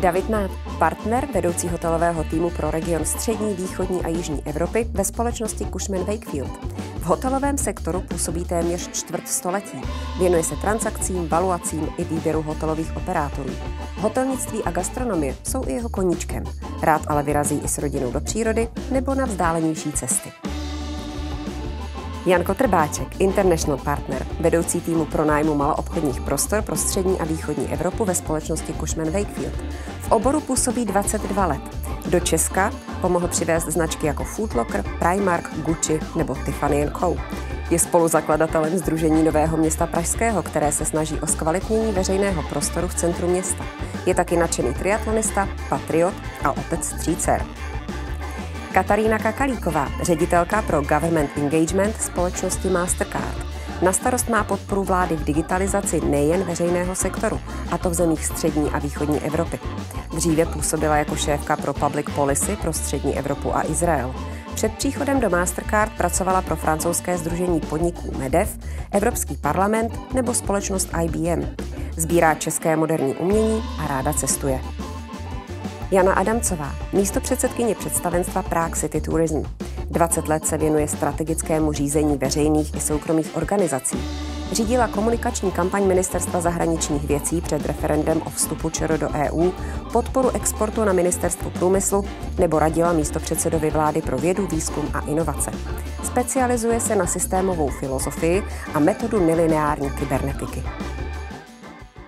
David Nát, partner vedoucí hotelového týmu pro region střední, východní a jižní Evropy ve společnosti Cushman Wakefield. V hotelovém sektoru působí téměř čtvrt století. Věnuje se transakcím, valuacím i výběru hotelových operátorů. Hotelnictví a gastronomie jsou i jeho koníčkem. Rád ale vyrazí i s rodinou do přírody nebo na vzdálenější cesty. Jan Kotrbáček, international partner, vedoucí týmu pronájmu maloobchodních prostor pro střední a východní Evropu ve společnosti Cushman Wakefield oboru působí 22 let. Do Česka pomohl přivést značky jako Footlocker, Primark, Gucci nebo Tiffany Co. Je spoluzakladatelem Združení Nového města Pražského, které se snaží o zkvalitnění veřejného prostoru v centru města. Je taky nadšený triatlonista, patriot a otec tří dcer. Katarína Kakalíková, ředitelka pro Government Engagement společnosti Mastercard. Na starost má podporu vlády v digitalizaci nejen veřejného sektoru, a to v zemích střední a východní Evropy. Dříve působila jako šéfka pro public policy pro střední Evropu a Izrael. Před příchodem do Mastercard pracovala pro francouzské združení podniků MEDEF, Evropský parlament nebo společnost IBM. Zbírá české moderní umění a ráda cestuje. Jana Adamcová, místo předsedkyně představenstva Prague City Tourism. 20 let se věnuje strategickému řízení veřejných i soukromých organizací. Řídila komunikační kampaň Ministerstva zahraničních věcí před referendem o vstupu ČR do EU, podporu exportu na Ministerstvu průmyslu nebo radila místo předsedovi vlády pro vědu, výzkum a inovace. Specializuje se na systémovou filozofii a metodu nelineární kybernetiky.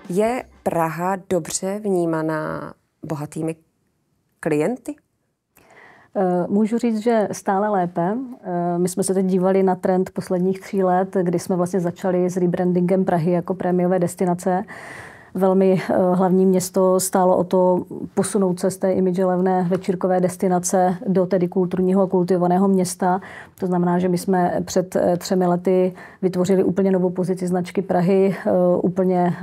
Je Praha dobře vnímaná bohatými klienty? Eh, můžu říct, že stále lépe. Eh, my jsme se teď dívali na trend posledních tří let, kdy jsme vlastně začali s rebrandingem Prahy jako prémiové destinace velmi eh, hlavní město stálo o to posunout se z té levné večírkové destinace do tedy kulturního a kultivovaného města. To znamená, že my jsme před eh, třemi lety vytvořili úplně novou pozici značky Prahy, eh, úplně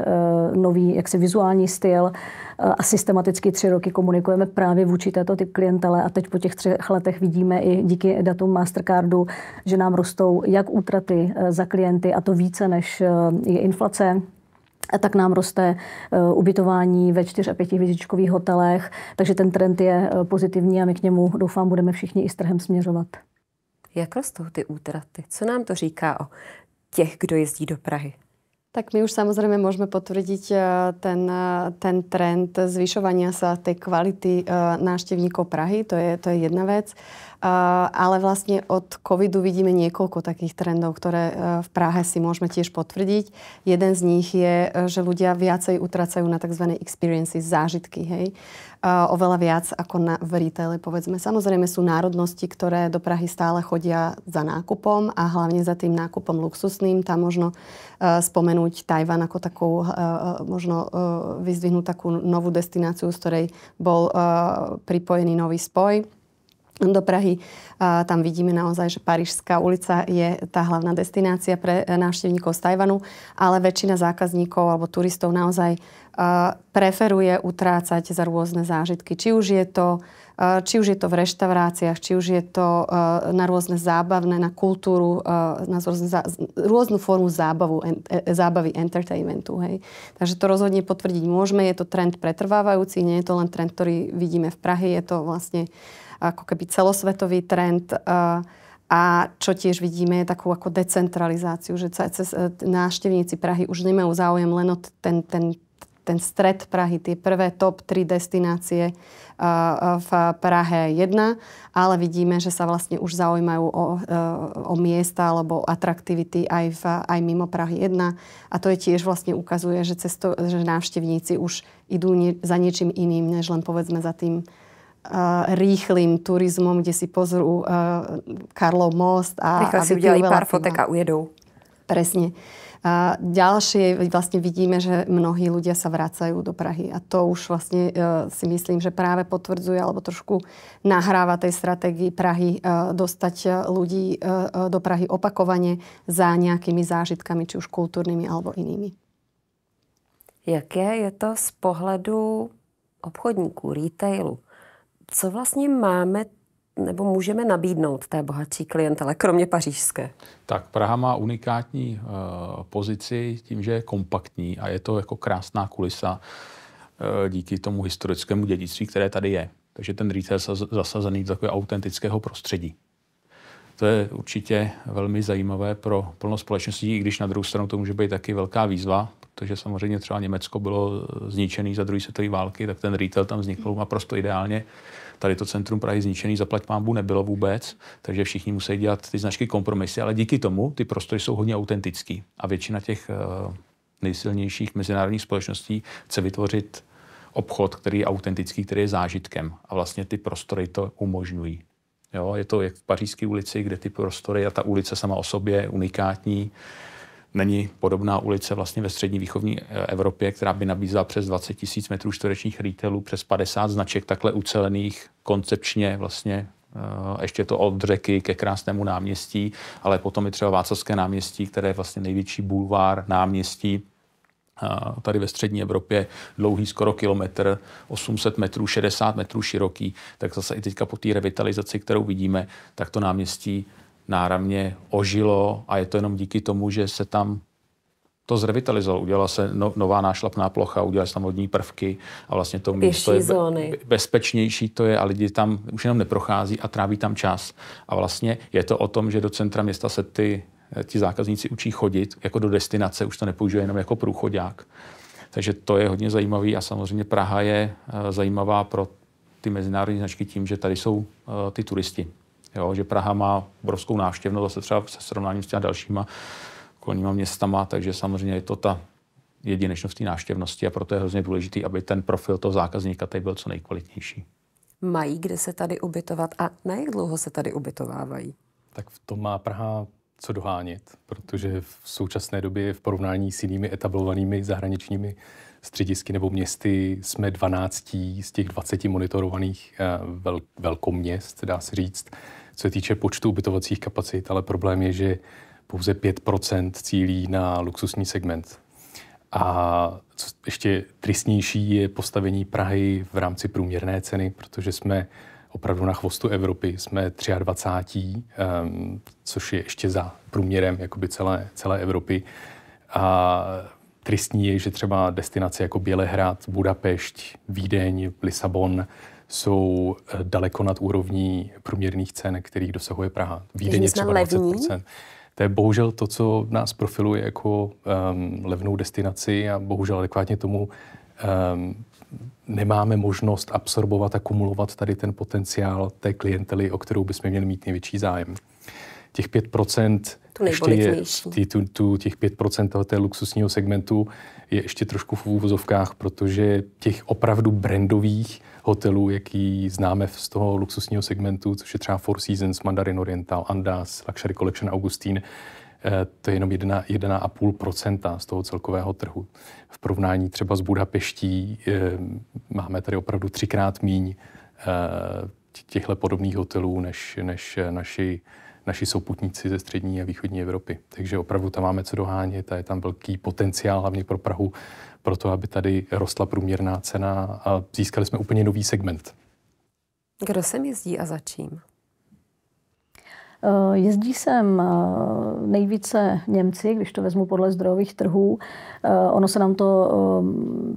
nový jaksi vizuální styl a systematicky tři roky komunikujeme právě vůči této typ klientele a teď po těch třech letech vidíme i díky datům Mastercardu, že nám rostou jak útraty za klienty a to více než je inflace, tak nám roste eh, ubytování ve čtyř a pěti hvězdičkových hotelech, takže ten trend je eh, pozitivní a my k němu doufám budeme všichni i s trhem směřovat. Jak rostou ty útraty? Co nám to říká o těch, kdo jezdí do Prahy? Tak my už samozrejme môžeme potvrdiť eh, ten, ten trend zvyšovania sa tej kvality návštevníkov Prahy, to je, to je jedna vec. Eh, ale vlastne od covidu vidíme niekoľko takých trendov, ktoré eh, v Prahe si môžeme tiež potvrdiť. Jeden z nich je, eh, že ľudia viacej utracajú na tzv. experiences, zážitky, hej? oveľa viac ako na, v retaile, povedzme. Samozrejme sú národnosti, ktoré do Prahy stále chodia za nákupom a hlavne za tým nákupom luxusným. Tam možno uh, spomenúť Tajvan ako takú, uh, možno uh, vyzdvihnúť takú novú destináciu, z ktorej bol uh, pripojený nový spoj do Prahy. A tam vidíme naozaj, že Parížská ulica je tá hlavná destinácia pre e, návštevníkov z Tajvanu, ale väčšina zákazníkov alebo turistov naozaj e, preferuje utrácať za rôzne zážitky. Či už je to, e, či už je to v reštauráciách, či už je to na rôzne zábavné, na kultúru, na rôzne, rôznu formu zábavu, zábavy, entertainmentu. Hej. Takže to rozhodne potvrdiť môžeme. Je to trend pretrvávajúci, nie je to len trend, ktorý vidíme v Prahe, je to vlastne ako keby celosvetový trend eh, a čo tiež vidíme je takú ako decentralizáciu, že cez eh, návštevníci Prahy už nemajú záujem len o ten, ten, ten stred Prahy, tie prvé top 3 destinácie eh, v Prahe 1, ale vidíme, že sa vlastne už zaujímajú o, o miesta alebo atraktivity aj, v, aj mimo Prahy 1 a to je tiež vlastne ukazuje, že, cesto, že návštevníci už idú nie, za niečím iným, než len povedzme za tým rýchlým turizmom, kde si pozrú eh, Karlov most. A, Rychle si udělají pár fotek a ujedou. Presne. A ďalšie vlastne vidíme, že mnohí ľudia sa vracajú do Prahy a to už vlastne uh, si myslím, že práve potvrdzuje alebo trošku nahráva tej stratégii Prahy uh, dostať ľudí uh, do Prahy opakovane za nejakými zážitkami, či už kultúrnymi alebo inými. Jaké je to z pohledu obchodníků, retailu? Co vlastně máme nebo můžeme nabídnout té bohatší klientele, kromě pařížské? Tak Praha má unikátní uh, pozici tím, že je kompaktní a je to jako krásná kulisa uh, díky tomu historickému dědictví, které tady je. Takže ten retail je zasazený do takového autentického prostředí. To je určitě velmi zajímavé pro plno společností, i když na druhou stranu to může být taky velká výzva, protože samozřejmě třeba Německo bylo eh, zničené za druhé světové války, tak ten retail tam vznikl hmm. naprosto ideálně. Tady to centrum Prahy zničený, zaplať pámbu, nebylo vůbec, takže všichni musí dělat ty značky kompromisy, ale díky tomu ty prostory jsou hodně autentický a většina těch eh, nejsilnějších mezinárodních společností chce vytvořit obchod, který je autentický, který je zážitkem a vlastně ty prostory to umožňují. Jo, je to jak v pařížské ulici, kde ty prostory a ta ulice sama o sobě je unikátní, není podobná ulice vlastně ve střední východní eh, Evropě, která by nabízela přes 20 tisíc metrů čtverečních retailů, přes 50 značek takhle ucelených koncepčně vlastně eh, ještě to od řeky ke krásnému náměstí, ale potom i třeba Václavské náměstí, které je vlastně největší bulvár náměstí eh, tady ve střední Evropě, dlouhý skoro kilometr, 800 metrů, 60 metrů široký, tak zase i teďka po té revitalizaci, kterou vidíme, tak to náměstí náramně ožilo a je to jenom díky tomu, že se tam to zrevitalizovalo. Udělala se no, nová nášlapná plocha, udělala se tam vodní prvky a vlastně to místo je zóny. Be, bezpečnější to je a lidi tam už jenom neprochází a tráví tam čas. A vlastně je to o tom, že do centra města se ty, eh, ti zákazníci učí chodit jako do destinace, už to nepoužívají jenom jako průchodák. Takže to je hodně zajímavý a samozřejmě Praha je eh, zajímavá pro ty mezinárodní značky tím, že tady jsou eh, ty turisti. Jo, že Praha má obrovskou návštěvnost zase třeba se srovnáním s těma dalšíma okolníma městama, takže samozřejmě je to ta jedinečnost té návštěvnosti a proto je hrozně důležitý, aby ten profil toho zákazníka tady byl co nejkvalitnější. Mají kde se tady ubytovat a na jak dlouho se tady ubytovávají? Tak v tom má Praha co dohánět, protože v současné době v porovnání s jinými etablovanými zahraničními středisky nebo městy jsme 12 z těch 20 monitorovaných eh, velkoměst, dá se říct co se týče počtu ubytovacích kapacit, ale problém je, že pouze 5% cílí na luxusní segment. A co ještě tristnější je postavení Prahy v rámci průměrné ceny, protože jsme opravdu na chvostu Evropy, jsme 23. Um, ehm, což je ještě za průměrem jakoby celé, celé Evropy. A tristní je, že třeba destinace jako Bělehrad, Budapešť, Vídeň, Lisabon, jsou eh, daleko nad úrovní průměrných cen, kterých dosahuje Praha. Vídeň je třeba 20%. To je bohužel to, co nás profiluje jako um, levnou destinaci a bohužel adekvátně tomu um, nemáme možnost absorbovat a kumulovat tady ten potenciál té klientely, o kterou bychom měli mít největší zájem. Těch 5 to nejbolitnější. Ještě je, tu, tu, těch 5% toho té luxusního segmentu je ještě trošku v úvozovkách, protože těch opravdu brandových hotelů, jaký známe z toho luxusního segmentu, což je třeba Four Seasons, Mandarin Oriental, Andas, Luxury Collection, Augustine, eh, to je jenom 1,5 z toho celkového trhu. V porovnání třeba s Budapeští eh, máme tady opravdu třikrát míň eh, těchto podobných hotelů než, než naši naši souputníci ze střední a východní Evropy. Takže opravdu tam máme co dohánět a je tam velký potenciál, hlavně pro Prahu, pro to, aby tady rostla průměrná cena a získali jsme úplně nový segment. Kdo sem jezdí a za čím? Eh, jezdí sem eh, nejvíce Němci, když to vezmu podle zdrojových trhů. Eh, ono se nám to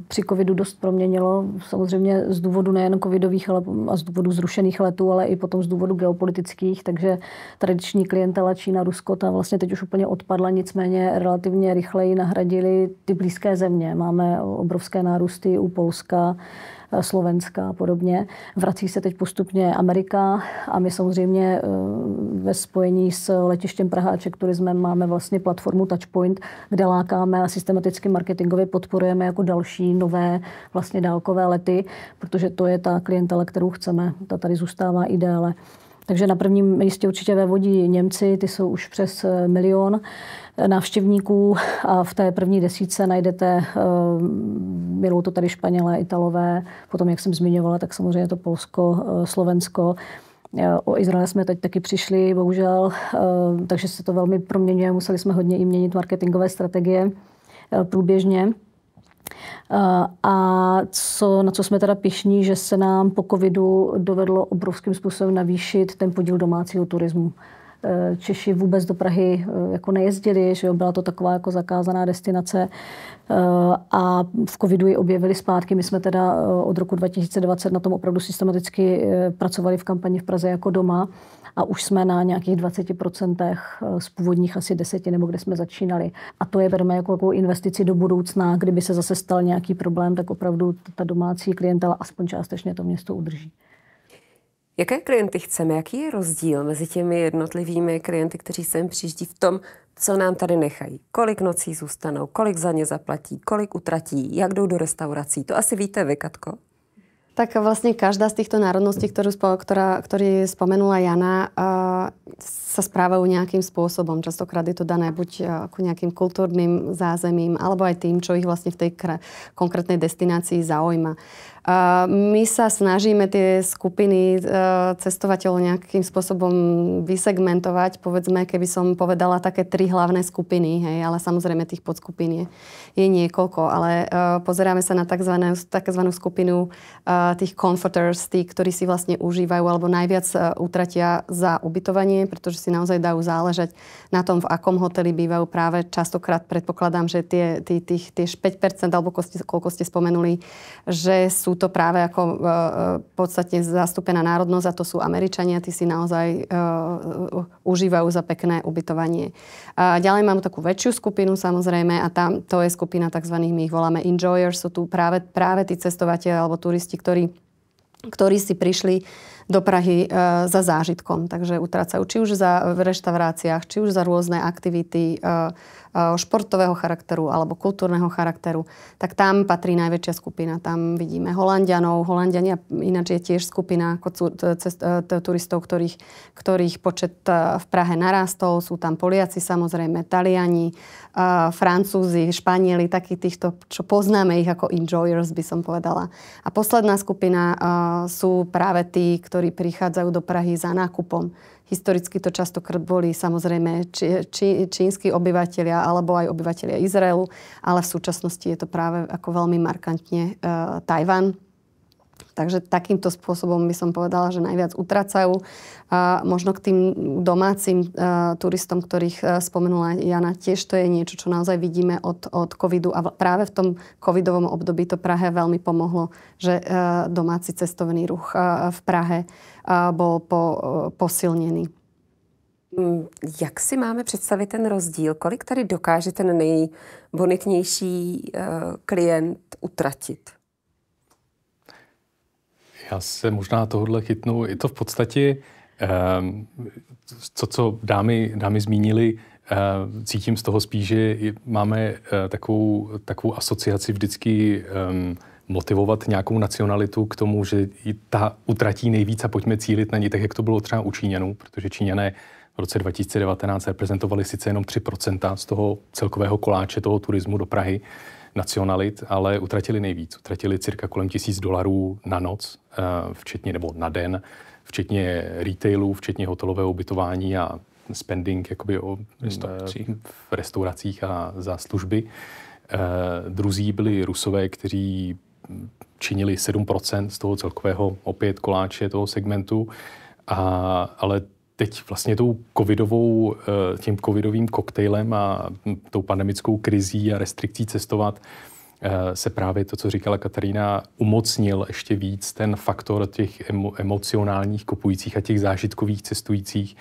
při covidu dost proměnilo, samozřejmě z důvodu nejen covidových ale a z důvodu zrušených letů, ale i potom z důvodu geopolitických, takže tradiční klientela Čína, Rusko, ta vlastně teď už úplně odpadla, nicméně relativně rychleji nahradili ty blízké země. Máme obrovské nárůsty u Polska, Eh, Slovenska a podobně. Vrací se teď postupně Amerika a my samozřejmě eh, ve spojení s letištěm Praha a Czech Turismem máme vlastně platformu Touchpoint, kde lákáme a systematicky marketingově podporujeme jako další nové vlastně dálkové lety, protože to je ta klientela, kterou chceme. Ta tady zůstává i déle. Takže na prvním místě určitě ve vodí Němci, ty jsou už přes eh, milion návštěvníků a v té první desíce najdete, eh, milou to tady Španělé, Italové, potom, jak jsem zmiňovala, tak samozřejmě to Polsko, eh, Slovensko. Eh, o Izrael jsme teď taky přišli, bohužel, takže se to velmi proměňuje. Museli jsme hodně i měnit marketingové strategie průběžně. A co, na co jsme teda pišní, že se nám po covidu dovedlo obrovským způsobem navýšit ten podíl domácího turismu. Eh, Češi vůbec do Prahy eh, jako nejezdili, že jo, byla to taková jako zakázaná destinace eh, a v covidu ji objevili zpátky. My jsme teda od roku 2020 na tom opravdu systematicky pracovali v kampani v Praze jako doma a už jsme na nějakých 20% z původních asi deseti, nebo kde jsme začínali. A to je bereme jako, jako investici do budoucna, kdyby se zase stal nějaký problém, tak opravdu ta domácí klientela aspoň částečně to město udrží. Jaké klienty chceme? Jaký je rozdíl mezi těmi jednotlivými klienty, kteří sem přijíždí v tom, co nám tady nechají? Kolik nocí zůstanou? Kolik za ně zaplatí? Kolik utratí? Jak jdou do restaurací? To asi víte vy, Katko? Tak vlastne každá z týchto národností, ktorú, ktorá, ktorý spomenula Jana, sa správajú nejakým spôsobom. Častokrát je to dané buď ku jako nejakým kultúrnym zázemím, alebo aj tým, čo ich vlastne v tej konkrétnej destinácii zaujíma. My sa snažíme tie skupiny cestovateľov nejakým spôsobom vysegmentovať. Povedzme, keby som povedala také tri hlavné skupiny, hej, ale samozrejme tých podskupín je je niekoľko, ale uh, pozeráme sa na takzvanou skupinu uh, tých comforters, tí, ktorí si vlastne užívajú alebo najviac uh, utratia za ubytovanie, pretože si naozaj dajú záležať na tom, v akom hoteli bývajú práve častokrát predpokladám, že tie, tí, tých, tiež 5% alebo kosti, koľko ste spomenuli, že sú to práve ako uh, podstatne zastúpená národnosť a to sú Američania, tí si naozaj uh, užívajú za pekné ubytovanie. Uh, ďalej mám takú väčšiu skupinu samozrejme a tam to je skupina tzv. my ich voláme enjoyers, sú tu práve, práve tí cestovateľ alebo turisti, ktorí, ktorí si prišli do Prahy e, za zážitkom. Takže utracajú či už za, v reštauráciách, či už za rôzne aktivity, e, Eh, športového charakteru alebo kultúrneho charakteru, tak tam patrí najväčšia skupina. Tam vidíme Holandianov. Holandiania ináč je tiež skupina eh, turistov, ktorých, ktorých počet eh, v Prahe narastol. Sú tam Poliaci samozrejme, Taliani, Francúzi, Španieli, takí týchto, čo poznáme ich ako enjoyers, by som povedala. A posledná skupina sú práve tí, ktorí prichádzajú do Prahy za nákupom. Historicky to častokrát boli samozrejme či, či, čínsky obyvatelia alebo aj obyvatelia Izraelu, ale v súčasnosti je to práve ako veľmi markantne e, Tajvan. Takže takýmto spôsobom by som povedala, že najviac utracajú. A e, možno k tým domácim a, e, turistom, ktorých a, e, spomenula Jana, tiež to je niečo, čo naozaj vidíme od, od covidu a práve v tom covidovom období to Prahe veľmi pomohlo, že a, domáci cestovný ruch v Prahe bol po, eh, posilnený. Mm, jak si máme představit ten rozdíl? Kolik tady dokáže ten nejbonitnější eh, klient utratit? Já se možná tohle chytnu. Je to v podstatě, co, ehm, co dámy, dámy zmínili, eh, cítím z toho spíš, že máme takovou, takovou asociaci vždycky ehm, motivovat nějakou nacionalitu k tomu, že ta utratí nejvíc a pojďme cílit na ní, tak jak to bylo třeba u Číňanů, protože Číňané v roce 2019 reprezentovali sice jenom 3% z toho celkového koláče toho turismu do Prahy, nacionalit, ale utratili nejvíc. Utratili cirka kolem tisíc dolarů na noc, eh, včetně nebo na den, včetně retailu, včetně hotelového ubytování a spending jakoby o, eh, v restauracích a za služby. Eh, druzí byli rusové, kteří činili 7% z toho celkového opět koláče toho segmentu, a, ale teď vlastně tou covidovou, eh, tím covidovým koktejlem a tou pandemickou krizí a restrikcí cestovat eh, se právě to, co říkala Katarína, umocnil ještě víc ten faktor těch emo- emocionálních kupujících a těch zážitkových cestujících,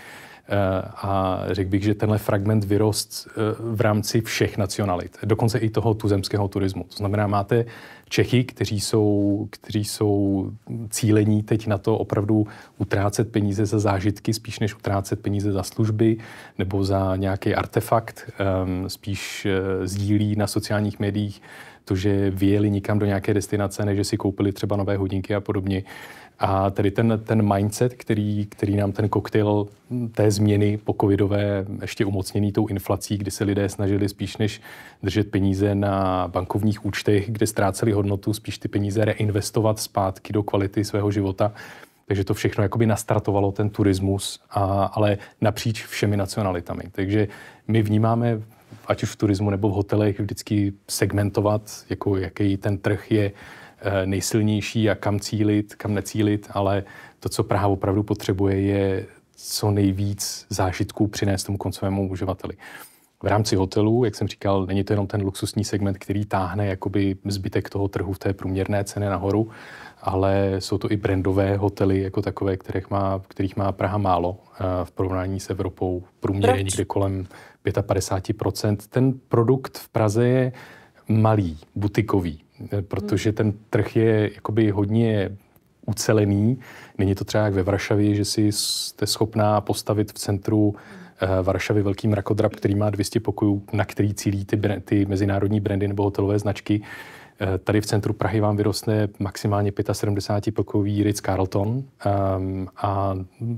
Eh, a řekl bych, že tenhle fragment vyrost eh, v rámci všech nacionalit, dokonce i toho tuzemského turismu. To znamená, máte Čechy, kteří jsou, kteří jsou cílení teď na to opravdu utrácet peníze za zážitky, spíš než utrácet peníze za služby nebo za nějaký artefakt, ehm, spíš eh, sdílí na sociálních médiích to, že vyjeli nikam do nějaké destinace, než že si koupili třeba nové hodinky a podobně. A tedy ten, ten mindset, který, který nám ten koktejl té změny po covidové, ještě umocněný tou inflací, kdy se lidé snažili spíš než držet peníze na bankovních účtech, kde ztráceli hodnotu, spíš ty peníze reinvestovat zpátky do kvality svého života. Takže to všechno jakoby nastartovalo ten turismus, a, ale napříč všemi nacionalitami. Takže my vnímáme ať už v turismu nebo v hotelech, vždycky segmentovat, jako jaký ten trh je eh, nejsilnější a kam cílit, kam necílit, ale to, co Praha opravdu potřebuje, je co nejvíc zážitků přinést tomu koncovému uživateli v rámci hotelů, jak jsem říkal, není to jenom ten luxusní segment, který táhne jakoby zbytek toho trhu v té průměrné ceny nahoru, ale jsou to i brandové hotely jako takové, kterých má, kterých má Praha málo eh, v porovnání s Evropou. Průměr je někde kolem 55%. Ten produkt v Praze je malý, butikový, eh, protože hmm. ten trh je jakoby hodně ucelený. Není to třeba jak ve Vrašavě, že si jste schopná postavit v centru Eh, Varšavy velký mrakodrap, který má 200 pokojů, na který cílí ty, brand, ty mezinárodní brandy nebo hotelové značky. Eh, tady v centru Prahy vám vyrostne maximálně 75 pokojový Ritz Carlton um, a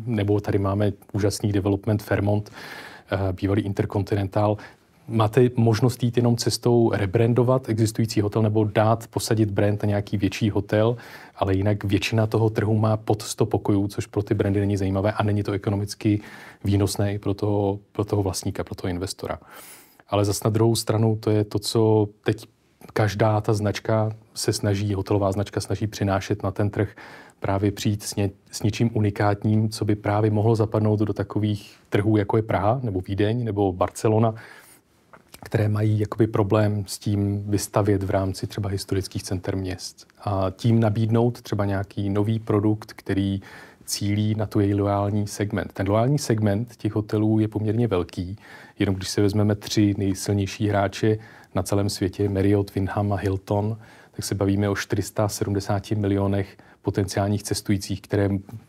nebo tady máme úžasný development Fairmont, eh, bývalý Interkontinentál. Máte možnost jít jenom cestou rebrandovat existující hotel nebo dát posadit brand na nějaký větší hotel, ale jinak většina toho trhu má pod 100 pokojů, což pro ty brandy není zajímavé a není to ekonomicky výnosné i pro toho, pro toho vlastníka, pro toho investora. Ale zase na druhou stranu to je to, co teď každá ta značka se snaží, hotelová značka snaží přinášet na ten trh, právě přijít s, ně, s něčím unikátním, co by právě mohlo zapadnout do takových trhů, jako je Praha, nebo Vídeň, nebo Barcelona, které mají jakoby problém s tím vystavět v rámci třeba historických center měst. A tím nabídnout třeba nějaký nový produkt, který cílí na tu její loajální segment. Ten loajální segment těch hotelů je poměrně velký, jenom když se vezmeme tři nejsilnější hráče na celém světě, Marriott, Wyndham a Hilton, tak se bavíme o 470 milionech potenciálních cestujících, které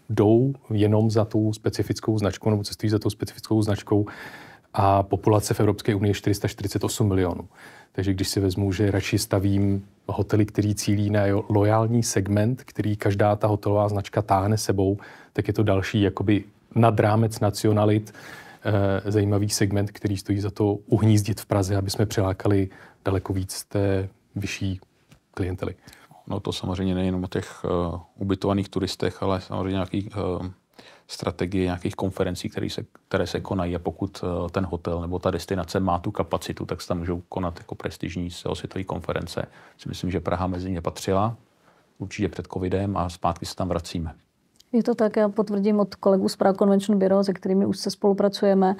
jdou jenom za tou specifickou značkou nebo cestují za tou specifickou značkou a populace v Evropské unii je 448 milionů. Takže když si vezmu, že radši stavím hotely, který cílí na lojální segment, který každá ta hotelová značka táhne sebou, tak je to další jakoby nad rámec nacionalit eh, zajímavý segment, který stojí za to uhnízdit v Praze, aby jsme přilákali daleko víc té vyšší klientely. No to samozřejmě nejenom o těch uh, ubytovaných turistech, ale samozřejmě nějakých uh strategie nějakých konferencí, které se, které se konají a pokud eh, ten hotel nebo ta destinace má tu kapacitu, tak se tam můžou konat jako prestižní celosvětové konference. Si myslím, že Praha mezi ně patřila určitě před covidem a zpátky se tam vracíme. Je to tak, já potvrdím od kolegů z Prague Convention Bureau, se kterými už se spolupracujeme,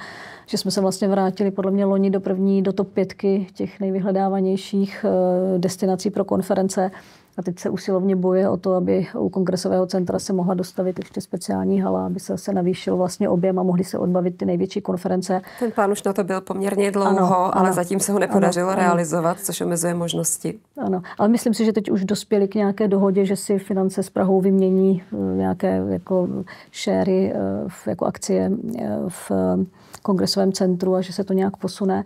že jsme se vlastně vrátili podle mě loni do první, do top pětky těch nejvyhledávanějších eh, destinací pro konference a teď se usilovně boje o to, aby u kongresového centra se mohla dostavit ještě speciální hala, aby se, se navýšil vlastně objem a mohly se odbavit ty největší konference. Ten plán už na to byl poměrně dlouho, ano, ano, ale zatím se ho nepodařilo ano, realizovat, což omezuje možnosti. Ano, ale myslím si, že teď už dospěli k nějaké dohodě, že si finance s Prahou vymění eh, nějaké jako šéry, eh, jako akcie eh, v kongresovém centru a že se to nějak posune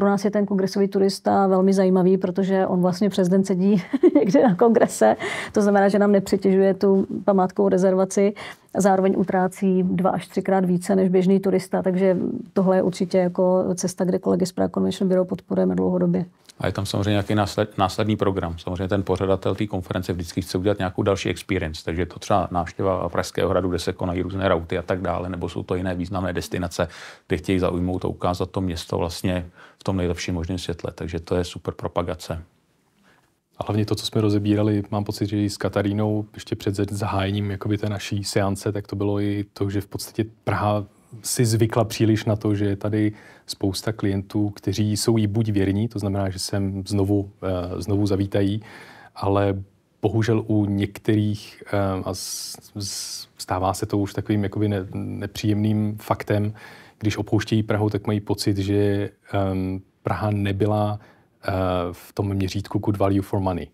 pro nás je ten kongresový turista velmi zajímavý, protože on vlastně přes den sedí někde na kongrese. To znamená, že nám nepřetěžuje tu památkovou rezervaci. Zároveň utrácí dva až třikrát více než běžný turista, takže tohle je určitě jako cesta, kde kolegy z Prague Convention Bureau podporujeme dlouhodobě. A je tam samozřejmě nějaký násled, následný program. Samozřejmě ten pořadatel té konference vždycky chce udělat nějakou další experience, takže to třeba návštěva Pražského hradu, kde se konají různé rauty a tak dále, nebo jsou to jiné významné destinace, kde chtějí zaujmout a ukázat to město vlastně v tom nejlepším možném světle. Takže to je super propagace. A hlavně to, co jsme rozebírali, mám pocit, že i s Katarínou ještě před zahájením jakoby té naší seance, tak to bylo i to, že v podstatě Praha si zvykla příliš na to, že je tady spousta klientů, kteří jsou jí buď věrní, to znamená, že sem znovu, eh, znovu zavítají, ale bohužel u některých, eh, a stává se to už takovým jakoby nepříjemným faktem, když opouštějí Prahu, tak mají pocit, že um, Praha nebyla uh, v tom měřítku good value for money.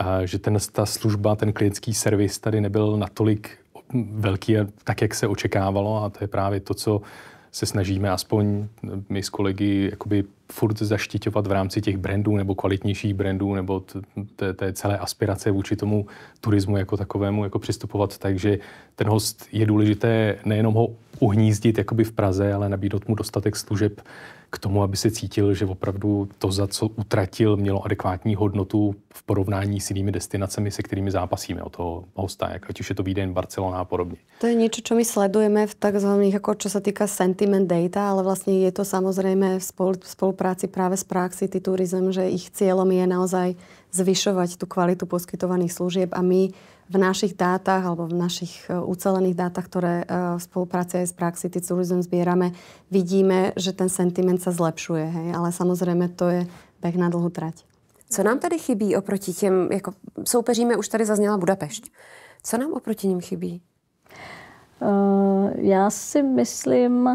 Uh, že ten, ta služba, ten klientský servis tady nebyl natolik velký, tak jak se očekávalo a to je právě to, co se snažíme aspoň eh, my s kolegy jakoby furt zaštiťovat v rámci těch brandů nebo kvalitnějších brandů nebo té celé aspirace vůči tomu turismu jako takovému jako přistupovat. Takže ten host je důležité nejenom ho uhnízdit jakoby v Praze, ale nabídnout mu dostatek služeb k tomu, aby se cítil, že opravdu to, za co utratil, mělo adekvátní hodnotu v porovnání s jinými destinacemi, se kterými zápasíme o toho hosta, jak ať už je to Vídeň, Barcelona a podobně. To je něco, co my sledujeme v takzvaných, jako co se týká sentiment data, ale vlastně je to samozřejmě v spolupráci právě s Praxi ty turizm, že jejich cílem je naozaj zvyšovat tu kvalitu poskytovaných služeb a my v našich dátach alebo v našich e, ucelených dátach, ktoré e, v spolupráci aj s Praxity Tourism zbierame, vidíme, že ten sentiment sa zlepšuje. Hej? Ale samozrejme to je beh na dlhú trať. Co nám tady chybí oproti těm, jako soupeříme, už tady zazněla Budapešť. Co nám oproti nim chybí? Uh, já si myslím,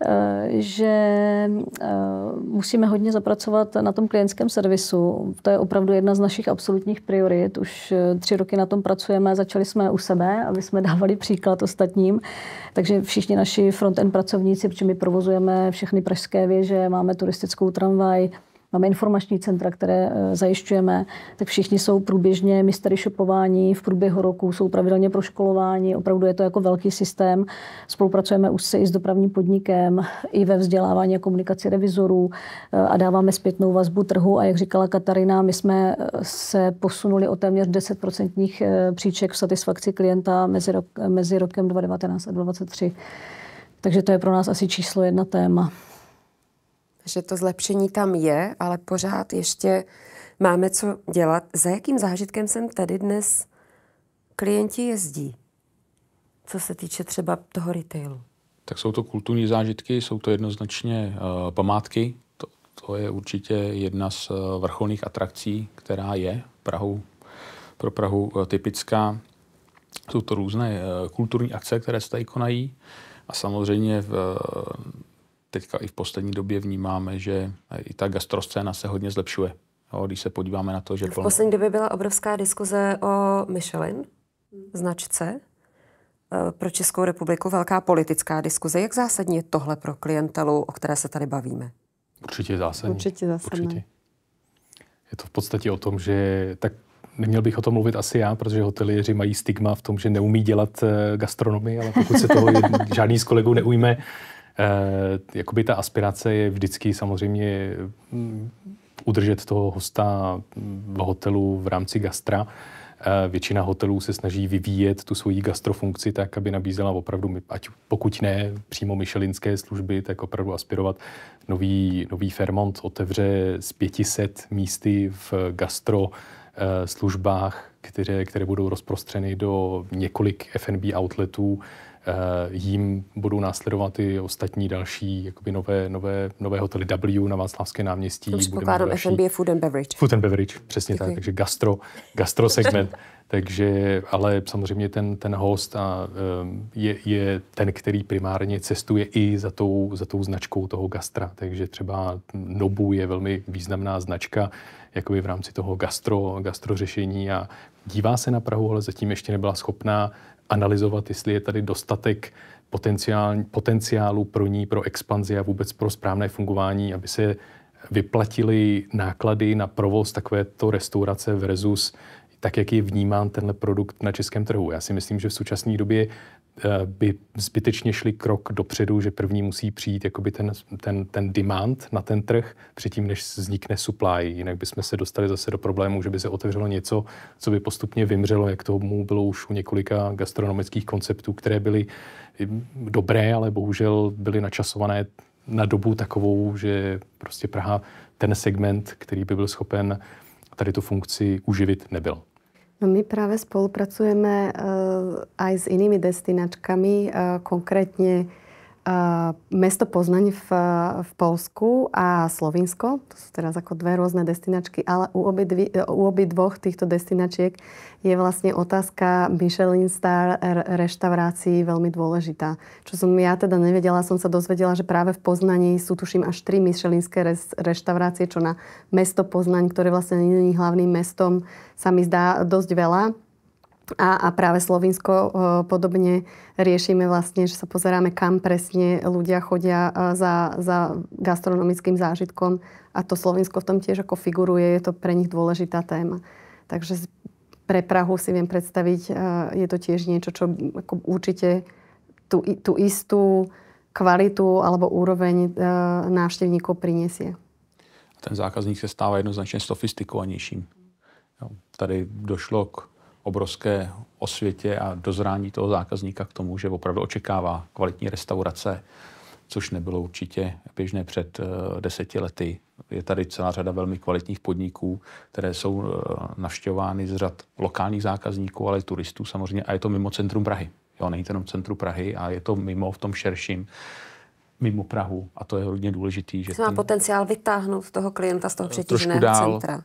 Eh, že eh, musíme hodně zapracovat na tom klientském servisu. To je opravdu jedna z našich absolutních priorit. Už eh, tři roky na tom pracujeme, začali jsme u sebe, aby jsme dávali příklad ostatním. Takže všichni naši front-end pracovníci, protože my provozujeme všechny pražské věže, máme turistickou tramvaj, máme informační centra, které eh, zajišťujeme, tak všichni jsou průběžně mystery shopování, v průběhu roku jsou pravidelně proškolováni, opravdu je to jako velký systém. Spolupracujeme už se i s dopravním podnikem, i ve vzdělávání a komunikaci revizorů eh, a dáváme zpětnou vazbu trhu. A jak říkala Katarina, my jsme eh, se posunuli o téměř 10% příček v satisfakci klienta mezi, rok, mezi rokem 2019 a 2023. Takže to je pro nás asi číslo jedna téma že to zlepšení tam je, ale pořád ještě máme co dělat. Za jakým zážitkem sem tady dnes klienti jezdí, co se týče třeba toho retailu? Tak jsou to kulturní zážitky, jsou to jednoznačně uh, památky. To, to je určitě jedna z uh, vrcholných atrakcí, která je Prahou, pro Prahu uh, typická. Jsou to různé uh, kulturní akce, které se tady konají. A samozřejmě v, uh, teďka i v poslední době vnímáme, že i ta gastroscéna se hodně zlepšuje. Jo, když se podíváme na to, že... V poslední době byla obrovská diskuze o Michelin, značce eh, pro Českou republiku, velká politická diskuze. Jak zásadní je tohle pro klientelu, o které se tady bavíme? Určitě zásadní. Určitě zásadní. Určitě. Je to v podstatě o tom, že tak Neměl bych o tom mluvit asi já, protože hotelieři mají stigma v tom, že neumí dělat eh, gastronomii, ale pokud se toho žádný z kolegů neujme, Eh, jakoby ta aspirace je vždycky samozřejmě mm, udržet toho hosta v hotelu v rámci gastra. Eh, většina hotelů se snaží vyvíjet tu svoji gastrofunkci tak, aby nabízela opravdu, ať pokud ne přímo myšelinské služby, tak opravdu aspirovat. Nový, nový Fairmont otevře z 500 místy v gastro eh, službách, které, které budou rozprostřeny do několik F&B outletů Eh, jim budou následovat i ostatní další jakoby nové, nové, nové hotely W na Václavské náměstí. Předpokládám pokládám je Food and Beverage. Food and Beverage, přesně Děkuji. tak, takže gastro, gastro segment. takže, ale samozřejmě ten, ten host a, eh, je, je, ten, který primárně cestuje i za tou, za tou značkou toho gastra. Takže třeba Nobu je velmi významná značka jakoby v rámci toho gastro, gastro řešení a dívá se na Prahu, ale zatím ještě nebyla schopná analyzovat, jestli je tady dostatek potenciál, potenciálu pro ní, pro expanzi a vůbec pro správné fungování, aby se vyplatili náklady na provoz takovéto restaurace versus tak, jak je vnímán tenhle produkt na českém trhu. Já si myslím, že v současné době Eh, by zbytečně šli krok dopředu, že první musí přijít jakoby ten, ten, ten demand na ten trh předtím, než vznikne supply. Jinak bychom se dostali zase do problému, že by se otevřelo něco, co by postupně vymřelo, jak tomu bylo už u několika gastronomických konceptů, které byly eh, dobré, ale bohužel byly načasované na dobu takovou, že prostě Praha ten segment, který by byl schopen tady tu funkci uživit, nebyl. No my práve spolupracujeme eh, aj s inými destinačkami, eh, konkrétne mesto Poznaň v, v Polsku a Slovinsko. To sú teraz ako dve rôzne destinačky, ale u obi, dvi, u obi dvoch týchto destinačiek je vlastne otázka Michelin Star reštaurácií veľmi dôležitá. Čo som ja teda nevedela, som sa dozvedela, že práve v Poznaní sú tuším až tri Michelinské reštaurácie, čo na mesto Poznaň, ktoré vlastne není hlavným mestom, sa mi zdá dosť veľa a, a práve Slovinsko eh, podobne riešime vlastne, že sa pozeráme, kam presne ľudia chodia eh, za, za gastronomickým zážitkom a to Slovinsko v tom tiež ako figuruje, je to pre nich dôležitá téma. Takže pre Prahu si viem predstaviť, eh, je to tiež niečo, čo ako určite tú, tú istú kvalitu alebo úroveň návštevníkov prinesie. Ten zákazník se stává jednoznačně sofistikovanějším. Tady došlo k obrovské osvětě a dozrání toho zákazníka k tomu, že opravdu očekává kvalitní restaurace, což nebylo určitě běžné před eh, deseti lety. Je tady celá řada velmi kvalitních podniků, které jsou eh, navštěvovány z řad lokálních zákazníků, ale i turistů samozřejmě. A je to mimo centrum Prahy. Jo, není to jenom centru Prahy, a je to mimo v tom širším mimo Prahu a to je hodně důležitý. Že to má ten... potenciál vytáhnout toho klienta z toho eh, přetíženého centra.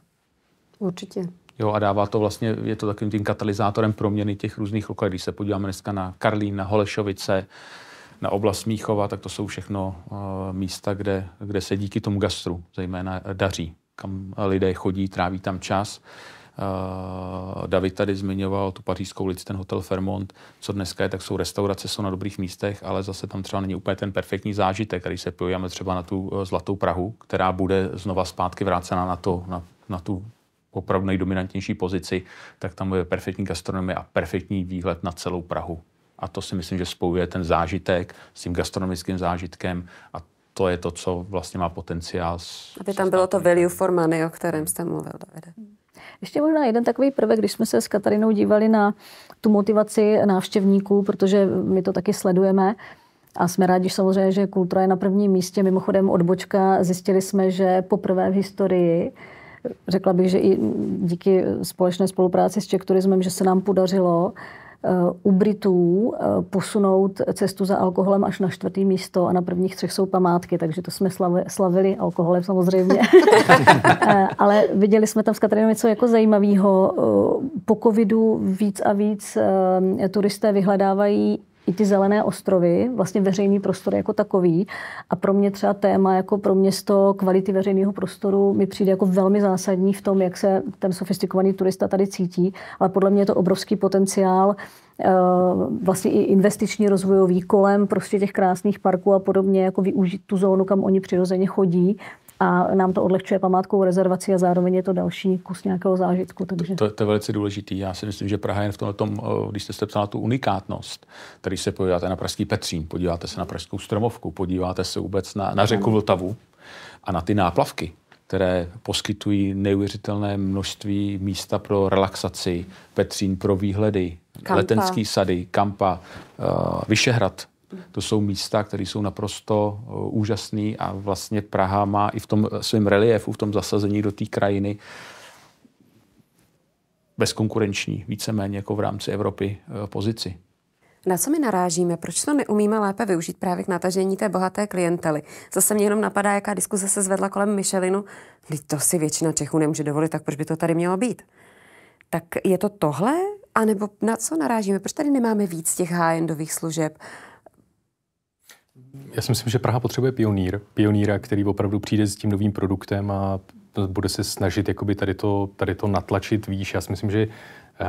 Určitě. Jo, a dává to vlastně, je to takovým tím katalyzátorem proměny těch různých lokalit. Když se podíváme dneska na Karlín, na Holešovice, na oblast Míchova, tak to jsou všechno uh, místa, kde, kde se díky tomu gastru zejména daří, kam lidé chodí, tráví tam čas. Uh, David tady zmiňoval tu pařížskou ulici, ten hotel Fermont. co dneska je, tak jsou restaurace, jsou na dobrých místech, ale zase tam třeba není úplně ten perfektní zážitek, který se pojíme třeba na tu eh, Zlatou Prahu, která bude znova zpátky vrácena na, to, na, na tu opravdu nejdominantnější pozici, tak tam je perfektní gastronomie a perfektní výhled na celou Prahu. A to si myslím, že spojuje ten zážitek s tím gastronomickým zážitkem a to je to, co vlastně má potenciál. S, Aby tam bylo to value for money, o kterém jste mluvil, Davide. Ještě možná jeden takový prvek, když jsme se s Katarinou dívali na tu motivaci návštěvníků, protože my to taky sledujeme, a jsme rádi samozřejmě, že kultura je na prvním místě. Mimochodem odbočka zjistili jsme, že poprvé v historii Řekla bych, že i díky společné spolupráci s Czech Turismem, že se nám podařilo eh, u Britů eh, posunout cestu za alkoholem až na čtvrtý místo a na prvních třech jsou památky, takže to jsme slavili alkoholem samozřejmě. Eh, ale viděli jsme tam s Katarinou něco jako zajímavého. Po covidu víc a víc turisté vyhledávají i ty zelené ostrovy, vlastně veřejný prostor jako takový. A pro mě třeba téma jako pro město kvality veřejného prostoru mi přijde jako velmi zásadní v tom, jak se ten sofistikovaný turista tady cítí, ale podle mě je to obrovský potenciál eh, vlastně i investiční rozvojový kolem prostě těch krásných parků a podobně, jako využít tu zónu, kam oni přirozeně chodí a nám to odlehčuje památkovou rezervaci a zároveň je to další kus nějakého zážitku. Takže... To, to, to je velice důležitý. Já si myslím, že Praha je v tomhle tom, eh, když jste se ptala tu unikátnost, který se podíváte na Pražský Petřín, podíváte se na Pražskou Stromovku, podíváte se vůbec na, na řeku Vltavu a na ty náplavky, které poskytují neuvěřitelné množství místa pro relaxaci, Petřín pro výhledy, kampa. letenský sady, kampa, uh, Vyšehrad, to jsou místa, které jsou naprosto eh, úžasné a vlastně Praha má i v tom eh, svém reliefu, v tom zasazení do té krajiny bezkonkurenční, víceméně jako v rámci Evropy eh, pozici. Na co my narážíme? Proč to neumíme lépe využít právě k natažení té bohaté klientely? Zase mě jenom napadá, jaká diskuze se zvedla kolem Michelinu. Když to si většina Čechů nemůže dovolit, tak proč by to tady mělo být? Tak je to tohle? A nebo na co narážíme? Proč tady nemáme víc těch high-endových služeb? Já si myslím, že Praha potřebuje pionýr. pionýra, který opravdu přijde s tím novým produktem a bude se snažit jakoby tady to, tady to natlačit výš. Já si myslím, že eh,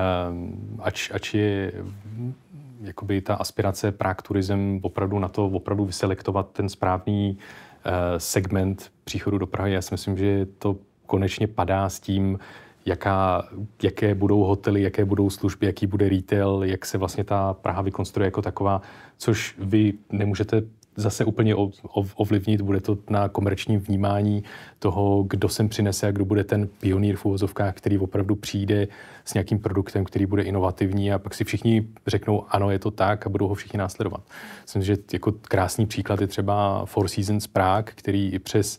ač, ač je mm, jakoby ta aspirace Prague Tourism opravdu na to opravdu vyselektovat ten správný eh, segment příchodu do Prahy. Já si myslím, že to konečně padá s tím, jaká, jaké budou hotely, jaké budou služby, jaký bude retail, jak se vlastně ta Praha vykonstruuje jako taková, což vy nemůžete zase úplně ovlivnit, bude to na komerčním vnímání toho, kdo sem přinese a kdo bude ten pionýr v uvozovkách, který opravdu přijde s nějakým produktem, který bude inovativní a pak si všichni řeknou, ano, je to tak a budou ho všichni následovat. Myslím, že jako krásný příklad je třeba Four Seasons Prague, který i přes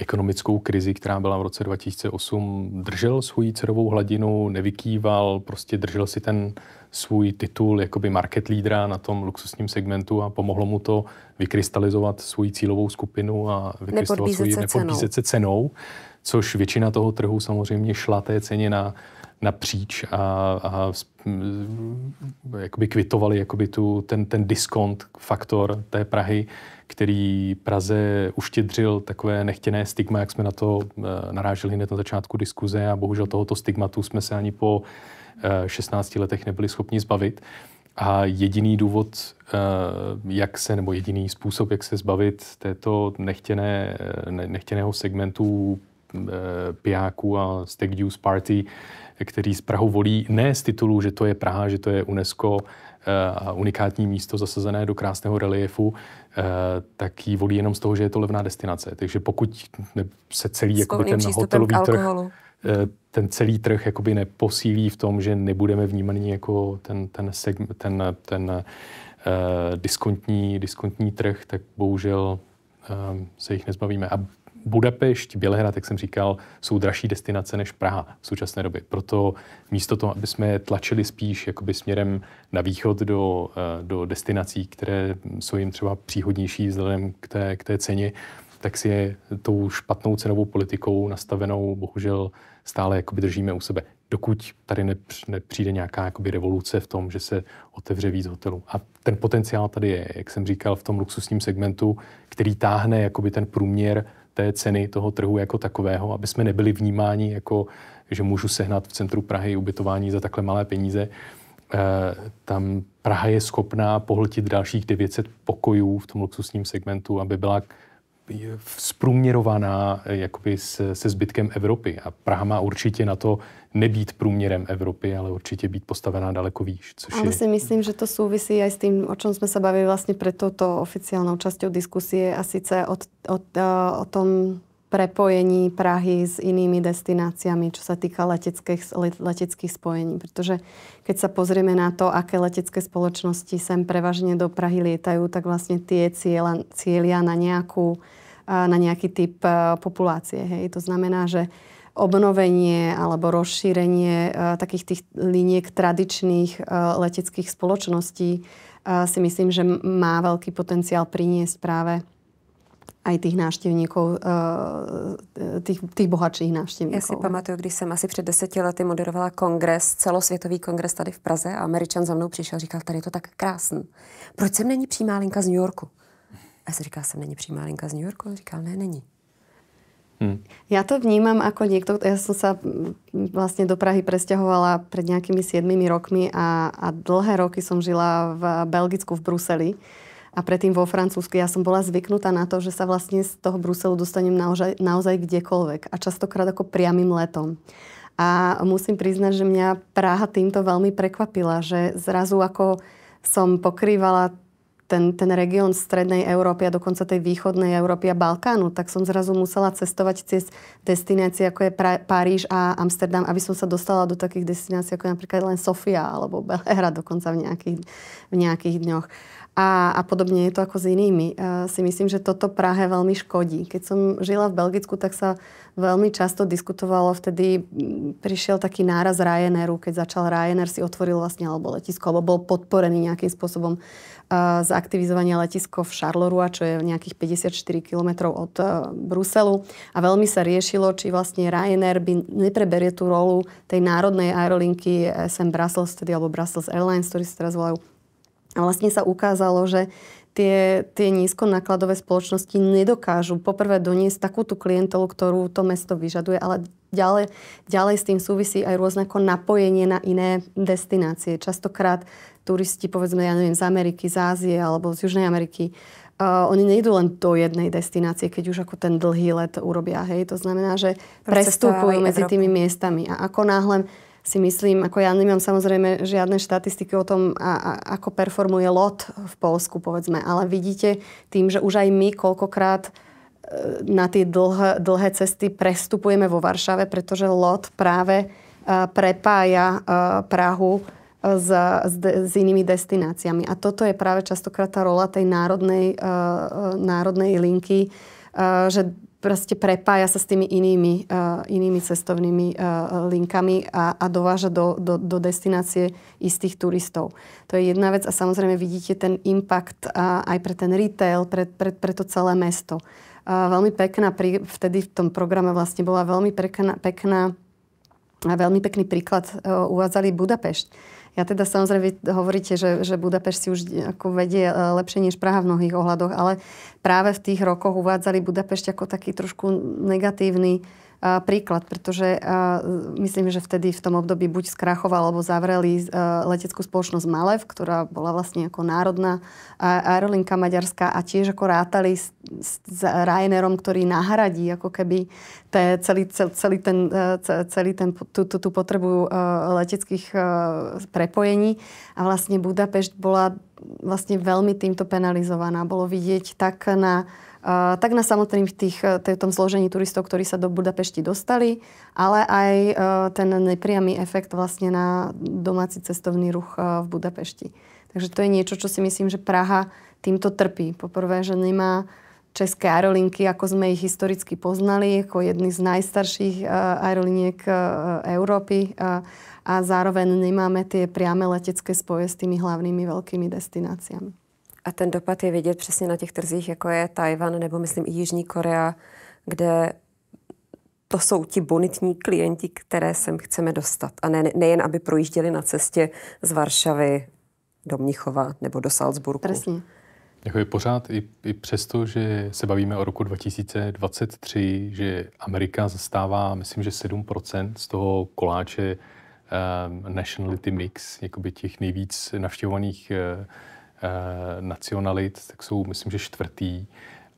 ekonomickou krizi, která byla v roce 2008, držel svoji cerovou hladinu, nevykýval, prostě držel si ten svůj titul jakoby market lídra na tom luxusním segmentu a pomohlo mu to vykrystalizovat svoji cílovou skupinu a vykrystalizovat svůj nepodbízet se cenou, což většina toho trhu samozřejmě šla té ceně na napříč a, a jakoby kvitovali jakoby tu, ten, ten diskont faktor té Prahy, který Praze uštědřil takové nechtěné stigma, jak jsme na to e, naráželi hned na začátku diskuze a bohužel tohoto stigmatu jsme se ani po 16 e, letech nebyli schopni zbavit. A jediný důvod, e, jak se, nebo jediný způsob, jak se zbavit této nechtěné, nechtěného segmentu pijáků a Stag Juice Party kteří z Prahu volí ne z titulu, že to je Praha, že to je UNESCO eh, a unikátní místo zasazené do krásného reliefu, eh, tak ji volí jenom z toho, že je to levná destinace. Takže pokud se celý jakoby ten hotelový trh, eh, ten celý trh jakoby neposílí v tom, že nebudeme vnímaní jako ten, ten, segm, ten, ten uh, diskontní, diskontní trh, tak bohužel uh, se jich nezbavíme. A Budapešť, Bělehrad, jak jsem říkal, jsou dražší destinace než Praha v současné době. Proto místo toho, aby jsme tlačili spíš jakoby směrem na východ do, eh, do destinací, které jsou jim třeba příhodnější vzhledem k té, k té ceně, tak si je tou špatnou cenovou politikou nastavenou bohužel stále jakoby držíme u sebe. Dokud tady nepřijde nějaká jakoby revoluce v tom, že se otevře víc hotelů. A ten potenciál tady je, jak jsem říkal, v tom luxusním segmentu, který táhne jakoby ten průměr té ceny toho trhu jako takového, aby jsme nebyli vnímáni jako, že můžu sehnat v centru Prahy ubytování za takhle malé peníze. Eh, tam Praha je schopná pohltit dalších 900 pokojů v tom luxusním segmentu, aby byla zprůměrovaná eh, jakoby se, se zbytkem Evropy. A Praha má určitě na to nebýt průměrem Evropy, ale určitě být postavená daleko výš. Což ale je... si myslím, že to souvisí i s tím, o čem jsme se bavili vlastně před touto oficiálnou částí diskusie a sice od, od, eh, o tom prepojení Prahy s inými destináciami, čo sa týka leteckých, leteckých spojení. Protože keď sa pozrieme na to, aké letecké spoločnosti sem prevažne do Prahy lietajú, tak vlastne tie cieľa, cieľia na, nejakú, eh, na nejaký typ eh, populácie. Hej? To znamená, že obnovenie alebo rozšírenie eh, takých tých liniek tradičných eh, leteckých spoločností eh, si myslím, že má veľký potenciál priniesť práve aj těch návštěvníků, těch, těch bohatších návštěvníků. Já si pamatuju, když jsem asi před deseti lety moderovala kongres, celosvětový kongres tady v Praze a Američan za mnou přišel a říkal, tady je to tak krásný. Proč sem není přímá linka z New Yorku? A já jsem říkal, sem není přímá linka z New Yorku? A říkal, ne, není. Hmm. Ja to vnímam ako niekto, ja som sa vlastne do Prahy presťahovala pred nejakými 7 rokmi a, a dlhé roky som žila v Belgicku, v Bruseli a predtým vo Francúzsku. Ja som bola zvyknutá na to, že sa vlastne z toho Bruselu dostanem naozaj, naozaj kdekoľvek a častokrát ako priamým letom. A musím priznať, že mňa Praha týmto veľmi prekvapila, že zrazu ako som pokrývala ten, ten region strednej Európy a dokonca tej východnej Európy a Balkánu, tak som zrazu musela cestovať cez destinácie, ako je pra- Paríž a Amsterdam, aby som sa dostala do takých destinácií, ako napríklad len Sofia alebo Belehrad dokonca v nejakých, v nejakých dňoch a, a podobne je to ako s inými. A e, si myslím, že toto Prahe veľmi škodí. Keď som žila v Belgicku, tak sa veľmi často diskutovalo, vtedy prišiel taký náraz Ryanairu, keď začal Ryanair si otvoril vlastne alebo letisko, alebo bol podporený nejakým spôsobom e, z aktivizovania letisko v Charleroi, čo je nejakých 54 km od e, Bruselu. A veľmi sa riešilo, či vlastne Ryanair by nepreberie tú rolu tej národnej aerolinky SM Brussels, tedy, alebo Brussels Airlines, ktorí sa teraz volajú a vlastne sa ukázalo, že tie, tie nízkonakladové spoločnosti nedokážu poprvé doniesť takúto klientelu, ktorú to mesto vyžaduje, ale ďalej, ďalej s tým súvisí aj rôzne ako napojenie na iné destinácie. Častokrát turisti, povedzme, ja neviem, z Ameriky, z Ázie alebo z Južnej Ameriky, Uh, oni nejdú len do jednej destinácie, keď už ako ten dlhý let urobia. Hej? To znamená, že prestupujú medzi tými miestami. A ako náhle si myslím, ako ja nemám samozrejme žiadne štatistiky o tom, a, a, ako performuje lot v Polsku, povedzme, ale vidíte tým, že už aj my koľkokrát e, na tie dlhé, dlhé cesty prestupujeme vo Varšave, pretože lot práve e, prepája e, Prahu s, s, s inými destináciami. A toto je práve častokrát tá rola tej národnej, národnej linky, že proste prepája sa s tými inými, uh, inými cestovnými uh, linkami a, a dováža do, do, do destinácie istých turistov. To je jedna vec a samozrejme vidíte ten impact uh, aj pre ten retail, pre, pre, pre to celé mesto. Uh, veľmi pekná, pri, vtedy v tom programe vlastne bola veľmi pekná, pekná a veľmi pekný príklad uh, uvádzali Budapešť Ja teda samozrejme, vy hovoríte, že, že Budapešť si už ako vedie e, lepšie než Praha v mnohých ohľadoch, ale práve v tých rokoch uvádzali Budapešť ako taký trošku negatívny príklad, pretože myslím, že vtedy v tom období buď skrachoval alebo zavreli e, leteckú spoločnosť Malev, ktorá bola vlastne ako národná aerolinka maďarská a tiež ako rátali s, s Ryanairom, ktorý nahradí ako keby té, celý, celý ten, e, celý ten, tú, tú, tú potrebu e, leteckých prepojení a vlastne Budapešť bola vlastne veľmi týmto penalizovaná. Bolo vidieť tak na tak na samotných tých, eh, tom zložení turistov, ktorí sa do Budapešti dostali, ale aj eh, ten nepriamy efekt vlastne na domáci cestovný ruch eh, v Budapešti. Takže to je niečo, čo si myslím, že Praha týmto trpí. Poprvé, že nemá české aerolinky, ako sme ich historicky poznali, ako jedny z najstarších aerolíniek Európy a zároveň nemáme tie priame letecké spoje s tými hlavnými veľkými destináciami. A ten dopad je vidět přesně na těch trzích, jako je Tajvan nebo myslím i Jižní Korea, kde to jsou ti bonitní klienti, které sem chceme dostat. A ne, nejen, aby projížděli na cestě z Varšavy do Mnichova nebo do Salzburgu. Přesně. Jako je pořád, i, i přesto, že se bavíme o roku 2023, že Amerika zastává, myslím, že 7% z toho koláče um, nationality mix, jakoby těch nejvíc navštěvovaných uh, Eh, nacionalit, tak jsou, myslím, že čtvrtý.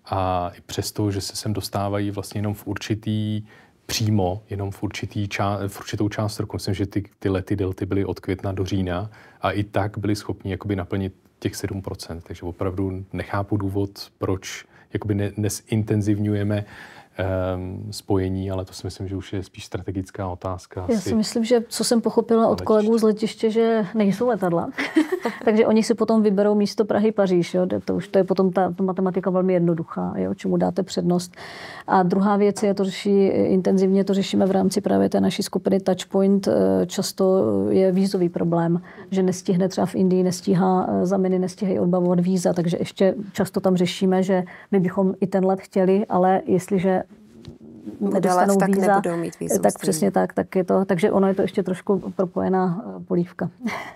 A i přesto, že se sem dostávají vlastně jenom v určitý přímo, jenom v, určitý ča- v určitou část roku. Myslím, že ty, ty lety delty byly od května do října a i tak byli schopni jakoby naplnit těch 7%. Takže opravdu nechápu důvod, proč jakoby ne, nesintenzivňujeme uh, Ehm, spojení, ale to si myslím, že už je spíš strategická otázka. Já si myslím, že co jsem pochopila od kolegů z letiště, že nejsou letadla, takže oni si potom vyberou místo Prahy, Paříž. Jo? To už to je potom ta, ta matematika velmi jednoduchá, jo? čemu dáte přednost. A druhá věc je, to řeší intenzivně, to řešíme v rámci právě té naší skupiny Touchpoint. Eh, často je vízový problém, že nestihne třeba v Indii, nestíhá eh, miny, nestíhají odbavovat víza, takže ještě často tam řešíme, že my bychom i ten let chtěli, ale jestliže nedostanou tak víza, nebudou mít víza. tak přesně tak, tak je to, takže ono je to ještě trošku propojená eh, polívka.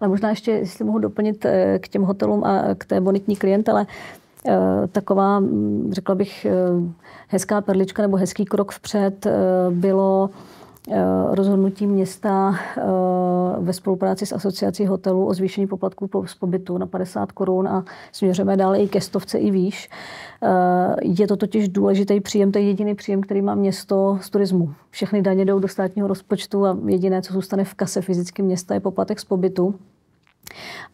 Ale možná ještě, jestli mohu doplnit eh, k těm hotelům a k té bonitní klientele, eh, taková, mm, řekla bych, hezká perlička nebo hezký krok vpřed bylo Eh, rozhodnutí města eh, ve spolupráci s asociací hotelů o zvýšení poplatků z pobytu na 50 korun a směřujeme dále i ke stovce i výš. Eh, je to totiž důležitý příjem, to je jediný příjem, který má město z turismu. Všechny daně jdou do státního rozpočtu a jediné, co zůstane v kase fyzicky města, je poplatek z pobytu.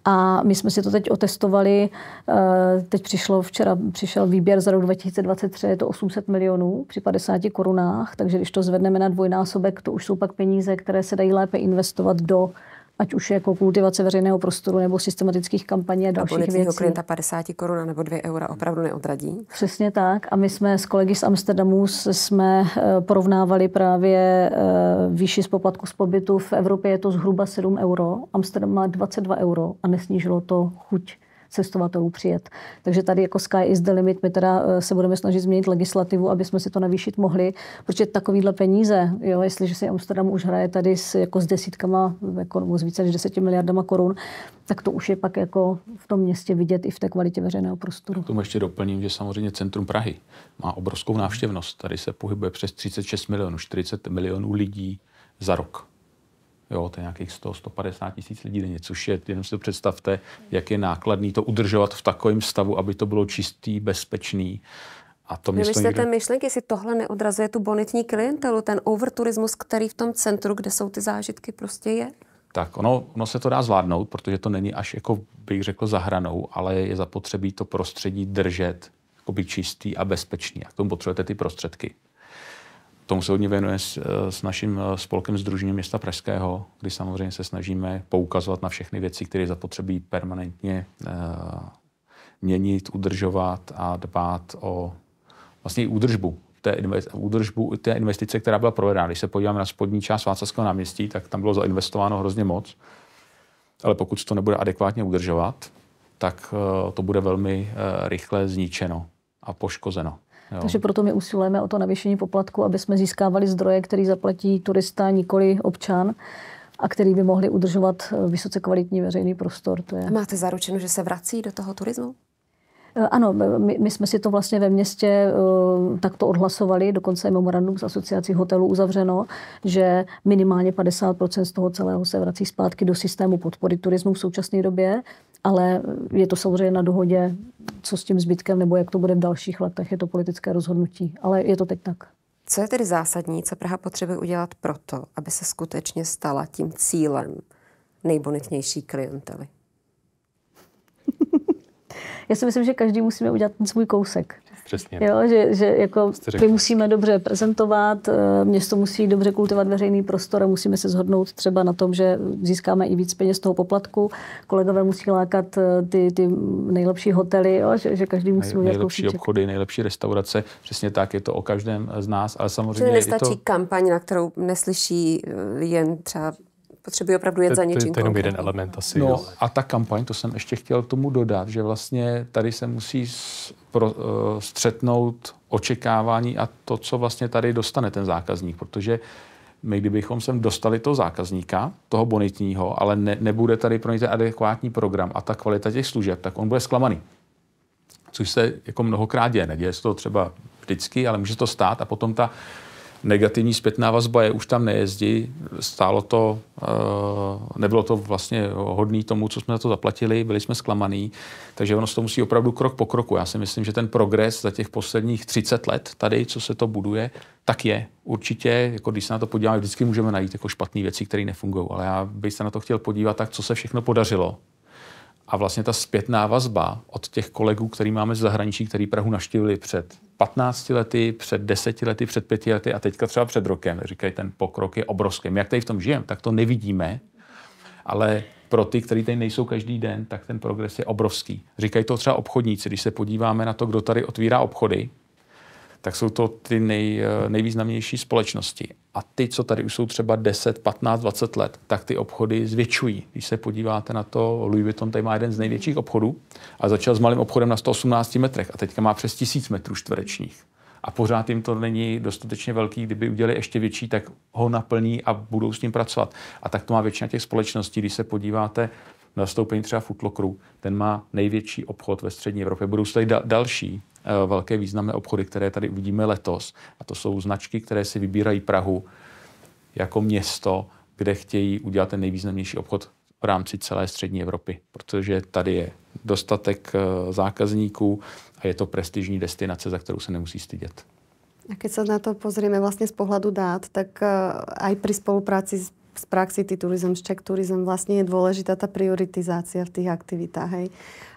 A my jsme si to teď otestovali. Eh, teď přišlo včera, přišel výběr za rok 2023, je to 800 milionů při 50 korunách, takže když to zvedneme na dvojnásobek, to už jsou pak peníze, které se dají lépe investovat do ať už jako kultivace veřejného prostoru nebo systematických kampaní a dalších a věcí. klienta 50 koruna nebo 2 eura opravdu neodradí? Přesně tak. A my jsme s kolegy z Amsterdamu jsme eh, porovnávali právě eh, výši z poplatku z pobytu. V Evropě je to zhruba 7 euro. Amsterdam má 22 euro a nesnížilo to chuť cestovatelů přijet. Takže tady jako sky is the limit, my teda eh, se budeme snažit změnit legislativu, aby jsme si to navýšit mohli, protože takovýhle peníze, jo, jestliže si Amsterdam už hraje tady s, jako s desítkama, jako, nebo s více než deseti miliardama korun, tak to už je pak jako v tom městě vidět i v té kvalitě veřejného prostoru. K tomu ještě doplním, že samozřejmě centrum Prahy má obrovskou návštěvnost. Tady se pohybuje přes 36 milionů, 40 milionů lidí za rok. Jo, to je nějakých 100, 150 tisíc lidí denně, což je, jenom si to představte, jak je nákladný to udržovat v takovém stavu, aby to bylo čistý, bezpečný. A to město Vy někde... myšlenky, jestli tohle neodrazuje tu bonitní klientelu, ten overturismus, který v tom centru, kde jsou ty zážitky, prostě je? Tak ono, ono se to dá zvládnout, protože to není až, jako bych řekl, zahranou, ale je zapotřebí to prostředí držet jakoby čistý a bezpečný. A k tomu potřebujete ty prostředky. Tomu se hodně věnuje s, eh, s naším eh, spolkem Združení města Pražského, kdy samozřejmě se snažíme poukazovat na všechny věci, které zapotřebí permanentně uh, měnit, udržovat a dbát o vlastně údržbu té, údržbu té investice, která byla provedena. Když se podíváme na spodní část Václavského náměstí, tak tam bylo zainvestováno hrozně moc, ale pokud to nebude adekvátně udržovat, tak uh, to bude velmi uh, rychle zničeno a poškozeno. Jo. Takže proto my usilujeme o to navýšení poplatku, aby jsme získávali zdroje, který zaplatí turista, nikoli občan a který by mohli udržovat vysoce kvalitní veřejný prostor. To je... máte zaručeno, že se vrací do toho turismu? Eh, ano, my, my jsme si to vlastně ve městě uh, eh, takto odhlasovali, dokonce i memorandum s asociací hotelů uzavřeno, že minimálně 50% z toho celého se vrací zpátky do systému podpory turismu v současné době, ale je to samozřejmě na dohodě, co s tím zbytkem nebo jak to bude v dalších letech, je to politické rozhodnutí, ale je to teď tak. Co je tedy zásadní, co Praha potřebuje udělat proto, aby se skutečně stala tím cílem nejbonitnější klientely? já si myslím, že každý musíme udělat ten svůj kousek. Přesně. Jo, že, že jako my musíme dobře prezentovat, eh, město musí dobře kultivovat veřejný prostor a musíme se zhodnout třeba na tom, že získáme i víc peněz z toho poplatku. Kolegové musí lákat eh, ty, ty nejlepší hotely, jo, že, že každý musí Nej, Nejlepší kousíček. obchody, nejlepší restaurace, přesně tak, je to o každém z nás, ale samozřejmě... Čili nestačí to... kampaň, na kterou neslyší eh, jen třeba potřebují opravdu jet za něčím. To je jenom jeden element asi. No, a ta kampaň, to jsem ještě chtěl tomu dodat, že vlastně tady se musí pro, uh, střetnout očekávání a to, co vlastně tady dostane ten zákazník, protože my kdybychom sem dostali toho zákazníka, toho bonitního, ale ne, nebude tady pro něj ten adekvátní program a ta kvalita těch služeb, tak on bude zklamaný. Což se jako mnohokrát děje. Neděje se to třeba vždycky, ale může to stát a potom ta negativní zpětná vazba je, už tam nejezdí, stálo to, eh, nebylo to vlastně hodný tomu, co jsme za to zaplatili, byli jsme zklamaný, takže ono se to musí opravdu krok po kroku. Já si myslím, že ten progres za těch posledních 30 let tady, co se to buduje, tak je. Určitě, jako když se na to podíváme, vždycky můžeme najít jako špatné věci, které nefungují, ale já bych se na to chtěl podívat tak, co se všechno podařilo a vlastně ta zpětná vazba od těch kolegů, který máme z zahraničí, který Prahu naštívili před 15 lety, před 10 lety, před 5 lety a teďka třeba před rokem, říkají, ten pokrok je obrovský. My jak tady v tom žijeme, tak to nevidíme, ale pro ty, kteří tady nejsou každý den, tak ten progres je obrovský. Říkají to třeba obchodníci, když se podíváme na to, kdo tady otvírá obchody, tak jsou to ty nej, eh, nejvýznamnější společnosti. A ty, co tady už jsou třeba 10, 15, 20 let, tak ty obchody zvětšují. Když se podíváte na to, Louis Vuitton tady má jeden z největších obchodů a začal s malým obchodem na 118 metrech a teďka má přes 1000 metrů čtverečních. A pořád jim to není dostatečně velký, kdyby udělali ještě větší, tak ho naplní a budou s ním pracovat. A tak to má většina těch společností. Když se podíváte na stoupení třeba Footlockeru, ten má největší obchod ve střední Evropě. Budou se tady další, Eh, velké významné obchody, které tady uvidíme letos. A to jsou značky, které si vybírají Prahu jako město, kde chtějí udělat ten nejvýznamnější obchod v rámci celé střední Evropy, protože tady je dostatek eh, zákazníků a je to prestižní destinace, za kterou se nemusí stydět. A keď sa na to pozrieme vlastne z pohľadu dát, tak eh, aj pri spolupráci s z praxi ty turizm, z Czech turizm vlastne je dôležitá tá prioritizácia v tých aktivitách. Hej.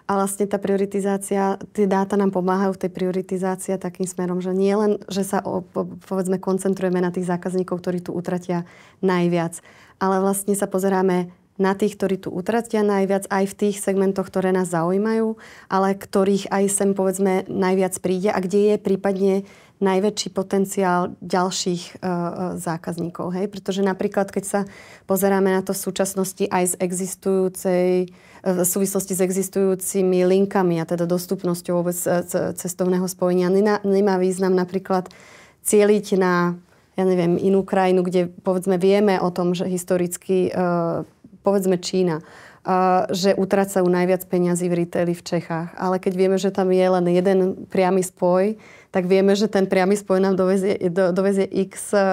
A vlastne tá prioritizácia, tie dáta nám pomáhajú v tej prioritizácii takým smerom, že nie len, že sa o, povedzme koncentrujeme na tých zákazníkov, ktorí tu utratia najviac, ale vlastne sa pozeráme na tých, ktorí tu utratia najviac, aj v tých segmentoch, ktoré nás zaujímajú, ale ktorých aj sem povedzme najviac príde a kde je prípadne najväčší potenciál ďalších e, e, zákazníkov. Hej? Pretože napríklad, keď sa pozeráme na to v súčasnosti aj z existujúcej, e, v súvislosti s existujúcimi linkami a teda dostupnosťou vôbec cestovného spojenia, nemá význam napríklad cieliť na ja neviem, inú krajinu, kde povedzme vieme o tom, že historicky povedzme Čína, že utracajú najviac peňazí v retaili v Čechách. Ale keď vieme, že tam je len jeden priamy spoj, tak vieme, že ten priamy spoj nám dovezie, do, dovezie x eh,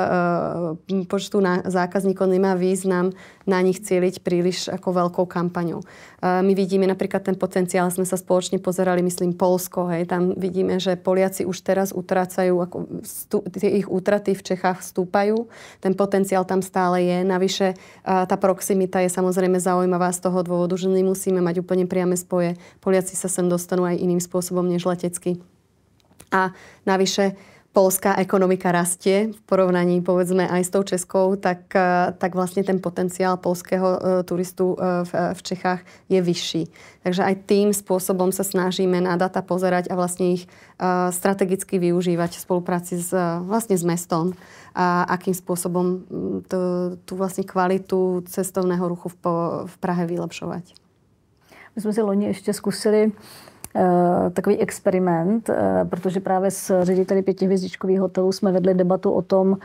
počtu na, zákazníkov, nemá význam na nich cieliť príliš ako veľkou kampaňou. Eh, my vidíme napríklad ten potenciál, sme sa spoločne pozerali, myslím, Polsko, hej, tam vidíme, že Poliaci už teraz utracajú, ako vstup, tie ich útraty v Čechách vstúpajú, ten potenciál tam stále je, navyše ta eh, tá proximita je samozrejme zaujímavá z toho dôvodu, že nemusíme mať úplne priame spoje, Poliaci sa sem dostanú aj iným spôsobom než letecky. A navyše polská ekonomika rastie v porovnaní povedzme aj s tou českou, tak, eh, tak vlastně ten potenciál polského eh, turistu eh, v, v Čechách je vyšší. Takže aj tým spôsobom sa snažíme na data pozerať a vlastne ich strategicky využívať v spolupráci s, vlastne s mestom a akým spôsobom mm, tu vlastne kvalitu cestovného ruchu v, v Prahe vylepšovať. My jsme si loni ještě zkusili Eh, takový experiment, eh, protože právě s řediteli pětihvězdičkových hotelů jsme vedli debatu o tom,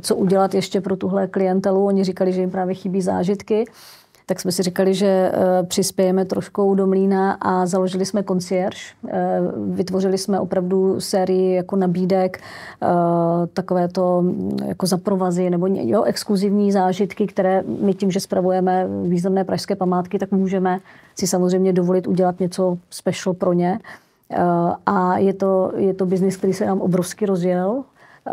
co udělat ještě pro tuhle klientelu. Oni říkali, že jim právě chybí zážitky tak jsme si říkali, že eh, přispějeme trošku do mlína a založili jsme koncierž. Eh, vytvořili jsme opravdu sérii jako nabídek, eh, takové to mm, jako zaprovazy nebo jo, exkluzivní zážitky, které my tím, že spravujeme významné pražské památky, tak můžeme si samozřejmě dovolit udělat něco special pro ně. A je to, je to biznis, který se nám obrovsky rozjel. Eh,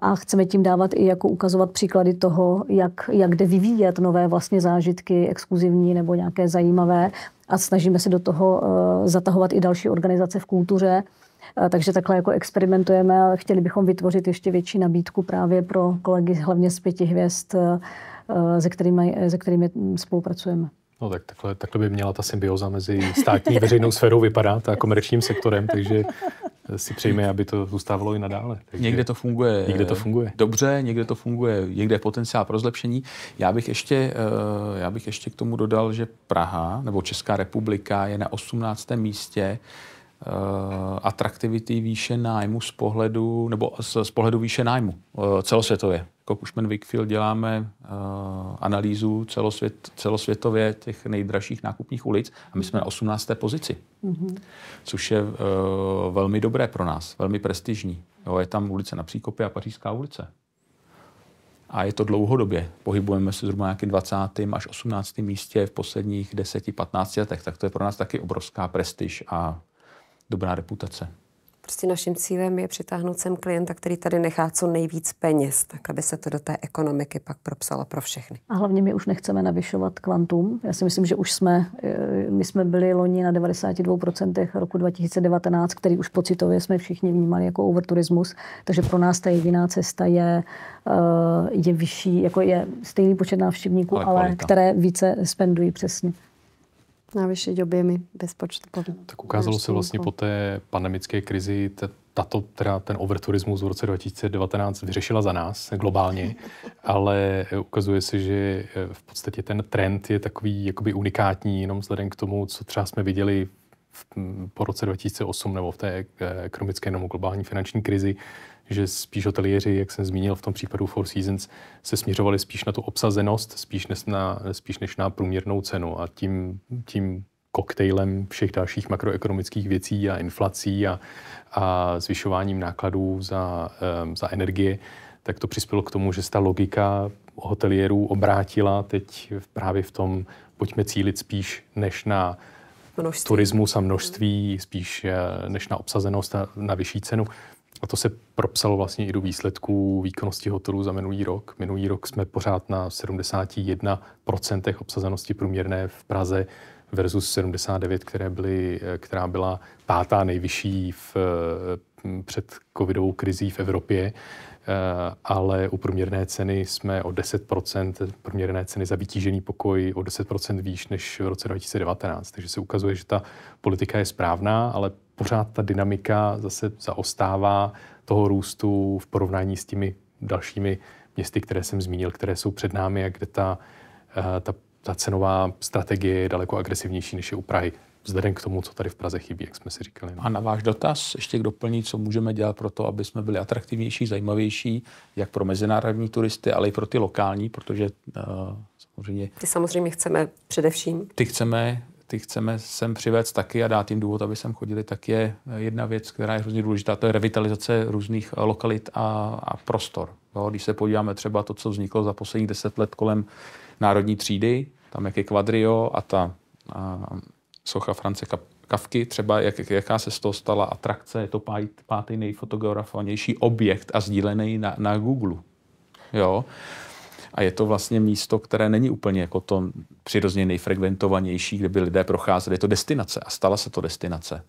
a chceme tím dávat i jako ukazovat příklady toho, jak, jak jde vyvíjet nové vlastně zážitky, exkluzivní nebo nějaké zajímavé a snažíme se do toho eh, zatahovat i další organizace v kultuře. Eh, takže takhle jako experimentujeme, ale chtěli bychom vytvořit ještě větší nabídku právě pro kolegy, hlavně z pěti hvězd, se kterými, se kterými spolupracujeme. No tak takhle, takhle by měla ta symbioza mezi státní veřejnou sférou vypadat a komerčním sektorem, takže si přejme, aby to zůstávalo i nadále. Takže někde to funguje. Někde to funguje. Dobře, někde to funguje, někde je potenciál pro zlepšení. Já bych ještě, eh, já bych ještě k tomu dodal, že Praha nebo Česká republika je na 18. místě eh, atraktivity výše nájmu z pohledu, nebo z, z pohledu výše nájmu eh, celosvětově jako Cushman Wakefield děláme uh, analýzu celosvět, celosvětově těch nejdražších nákupních ulic a my jsme na 18. pozici, mm-hmm. což je uh, velmi dobré pro nás, velmi prestižní. Jo, je tam ulice na Příkopě a Pařížská ulice. A je to dlouhodobě. Pohybujeme se zhruba nějakým 20. až 18. místě v posledních 10-15 letech. Tak to je pro nás taky obrovská prestiž a dobrá reputace. Prostě naším cílem je přitáhnout sem klienta, který tady nechá co nejvíc peněz, tak aby se to do té ekonomiky pak propsalo pro všechny. A hlavně my už nechceme navyšovat kvantum. Já si myslím, že už jsme, eh, my jsme byli loni na 92% roku 2019, který už pocitově jsme všichni vnímali jako overturismus, takže pro nás ta jediná cesta je, eh, je vyšší, jako je stejný počet návštěvníků, ale, ale které více spendují přesně navýšit objemy bezpočtu. Tak ukázalo se vlastně po té pandemické krizi, tato, teda ten overturismus v roce 2019 vyřešila za nás globálně, ale ukazuje se, že eh, v podstatě ten trend je takový jakoby unikátní, jenom vzhledem k tomu, co třeba jsme viděli v, po roce 2008 nebo v té eh, ekonomické nebo globální finanční krizi, že spíš hotelieri, jak jsem zmínil v tom případu Four Seasons, se směřovali spíš na tu obsazenost, spíš než na, spíš než na průměrnou cenu. A tím, tím koktejlem všech dalších makroekonomických věcí a inflací a, a zvyšováním nákladů za, um, za energie, tak to přispělo k tomu, že se ta logika hotelierů obrátila teď právě v tom, pojďme cílit spíš než na množství. turismus a mhm. množství, spíš eh, než na obsazenost a na vyšší cenu. A to se propsalo vlastně i do výsledků výkonnosti hotelů za minulý rok. Minulý rok jsme pořád na 71% obsazenosti průměrné v Praze versus 79, které byly, eh, která byla pátá nejvyšší v, eh, před covidovou krizí v Evropě, eh, ale u průměrné ceny jsme o 10%, průměrné ceny za vytížený pokoj o 10% výš než v roce 2019. Takže se ukazuje, že ta politika je správná, ale pořád ta dynamika zase zaostává toho růstu v porovnání s těmi dalšími městy, které jsem zmínil, které jsou před námi a kde ta, eh, ta, ta cenová strategie je daleko agresivnější než je u Prahy. Vzhledem k tomu, co tady v Praze chybí, jak jsme si říkali. No. A na váš dotaz ještě k doplní, co můžeme dělat pro to, aby jsme byli atraktivnější, zajímavější, jak pro mezinárodní turisty, ale i pro ty lokální, protože uh, samozřejmě... Ty samozřejmě chceme především. Ty chceme ty chceme sem přivést taky a dát jim důvod, aby sem chodili, tak je jedna věc, která je hrozně důležitá, to je revitalizace různých eh, lokalit a, a prostor. No, když se podíváme třeba to, co vzniklo za posledních deset let kolem národní třídy, tam jak je Quadrio a ta a socha France Kavky, třeba jak, jaká se z toho stala atrakce, je to pátý nejfotografovanější objekt a sdílený na, na Google. Jo. A je to vlastně místo, které není úplně jako to přirozeně nejfrekventovanější, kde by lidé procházeli. Je to destinace a stala se to destinace.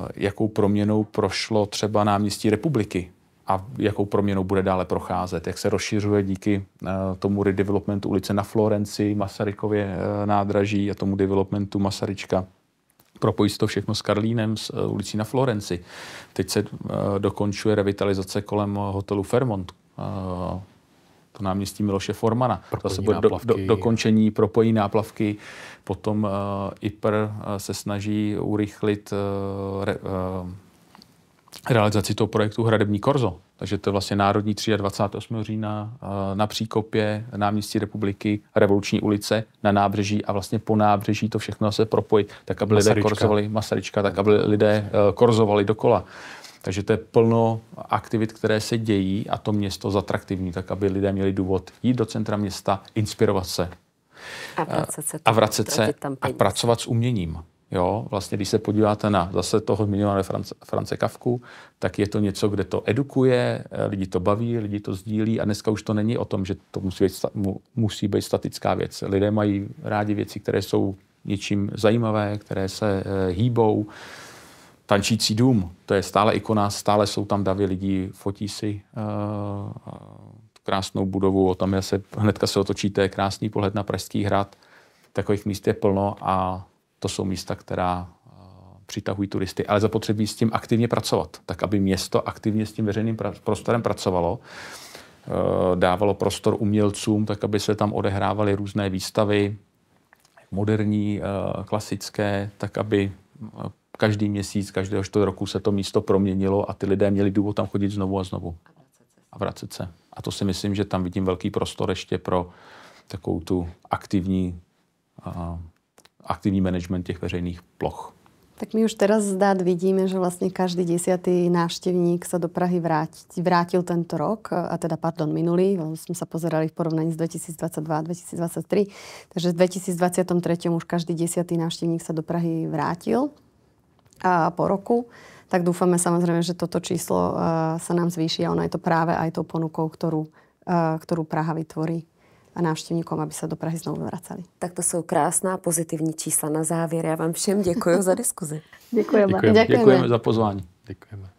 Uh, jakou proměnou prošlo třeba náměstí republiky a jakou proměnou bude dále procházet, jak se rozšiřuje díky uh, tomu redevelopmentu ulice na Florenci, Masarykově uh, nádraží a tomu developmentu Masaryčka. Propojí se to všechno s Karlínem, s ulicí na Florenci. Teď se dokončuje revitalizace kolem hotelu Fermont náměstí Miloše Formana. Propojí Zase bude do, do, dokončení, propojí náplavky. Potom uh, IPR uh, se snaží urychlit uh, re, uh, realizaci toho projektu Hradební Korzo. Takže to je vlastně Národní 28. října na Příkopě, náměstí republiky, Revoluční ulice, na nábřeží a vlastně po nábřeží to všechno se propojit, tak aby Masaryčka. lidé korzovali, Masaryčka, tak aby lidé korzovali dokola. Takže to je plno aktivit, které se dějí a to město zatraktivní, tak aby lidé měli důvod jít do centra města, inspirovat se. A vracet se, a, vracet se a pracovat s uměním. Jo, vlastně když se podíváte na zase toho zmiňované France, France Kavku, tak je to něco, kde to edukuje, eh, lidi to baví, lidi to sdílí a dneska už to není o tom, že to musí být, musí být statická věc. Lidé mají rádi věci, které jsou něčím zajímavé, které se eh, hýbou, tančící dům, to je stále ikona, stále jsou tam davy lidí, fotí si uh, krásnou budovu, o tam je se, hnedka se otočíte, krásný pohled na Pražský hrad, takových míst je plno a to jsou místa, která uh, přitahují turisty, ale zapotřebí s tím aktivně pracovat, tak aby město aktivně s tím veřejným pra- prostorem pracovalo, uh, dávalo prostor umělcům, tak aby se tam odehrávaly různé výstavy, moderní, klasické, tak aby každý měsíc, každého čtvrt roku se to místo proměnilo a ty lidé měli důvod tam chodit znovu a znovu. A vracet se. A to si myslím, že tam vidím velký prostor ještě pro takovou tu aktivní, uh, aktivní management těch veřejných ploch. Tak my už teraz zdát vidíme, že vlastně každý desiatý návštěvník se do Prahy vrátil, vrátil tento rok, a teda, pardon, minulý, jsme se pozerali v porovnání s 2022 a 2023, takže v 2023 už každý desiatý návštěvník se do Prahy vrátil po roku, tak dúfame samozrejme, že toto číslo eh, sa nám zvýši a ono je to práve aj tou ponukou, ktorú, eh, ktorú Praha vytvorí a návštěvníkům, aby se do Prahy znovu vraceli. Tak to jsou krásná pozitivní čísla na závěr. Já vám všem děkuji za diskuzi. Děkujeme. Děkujeme, děkujeme. děkujeme za pozvání. Děkujeme.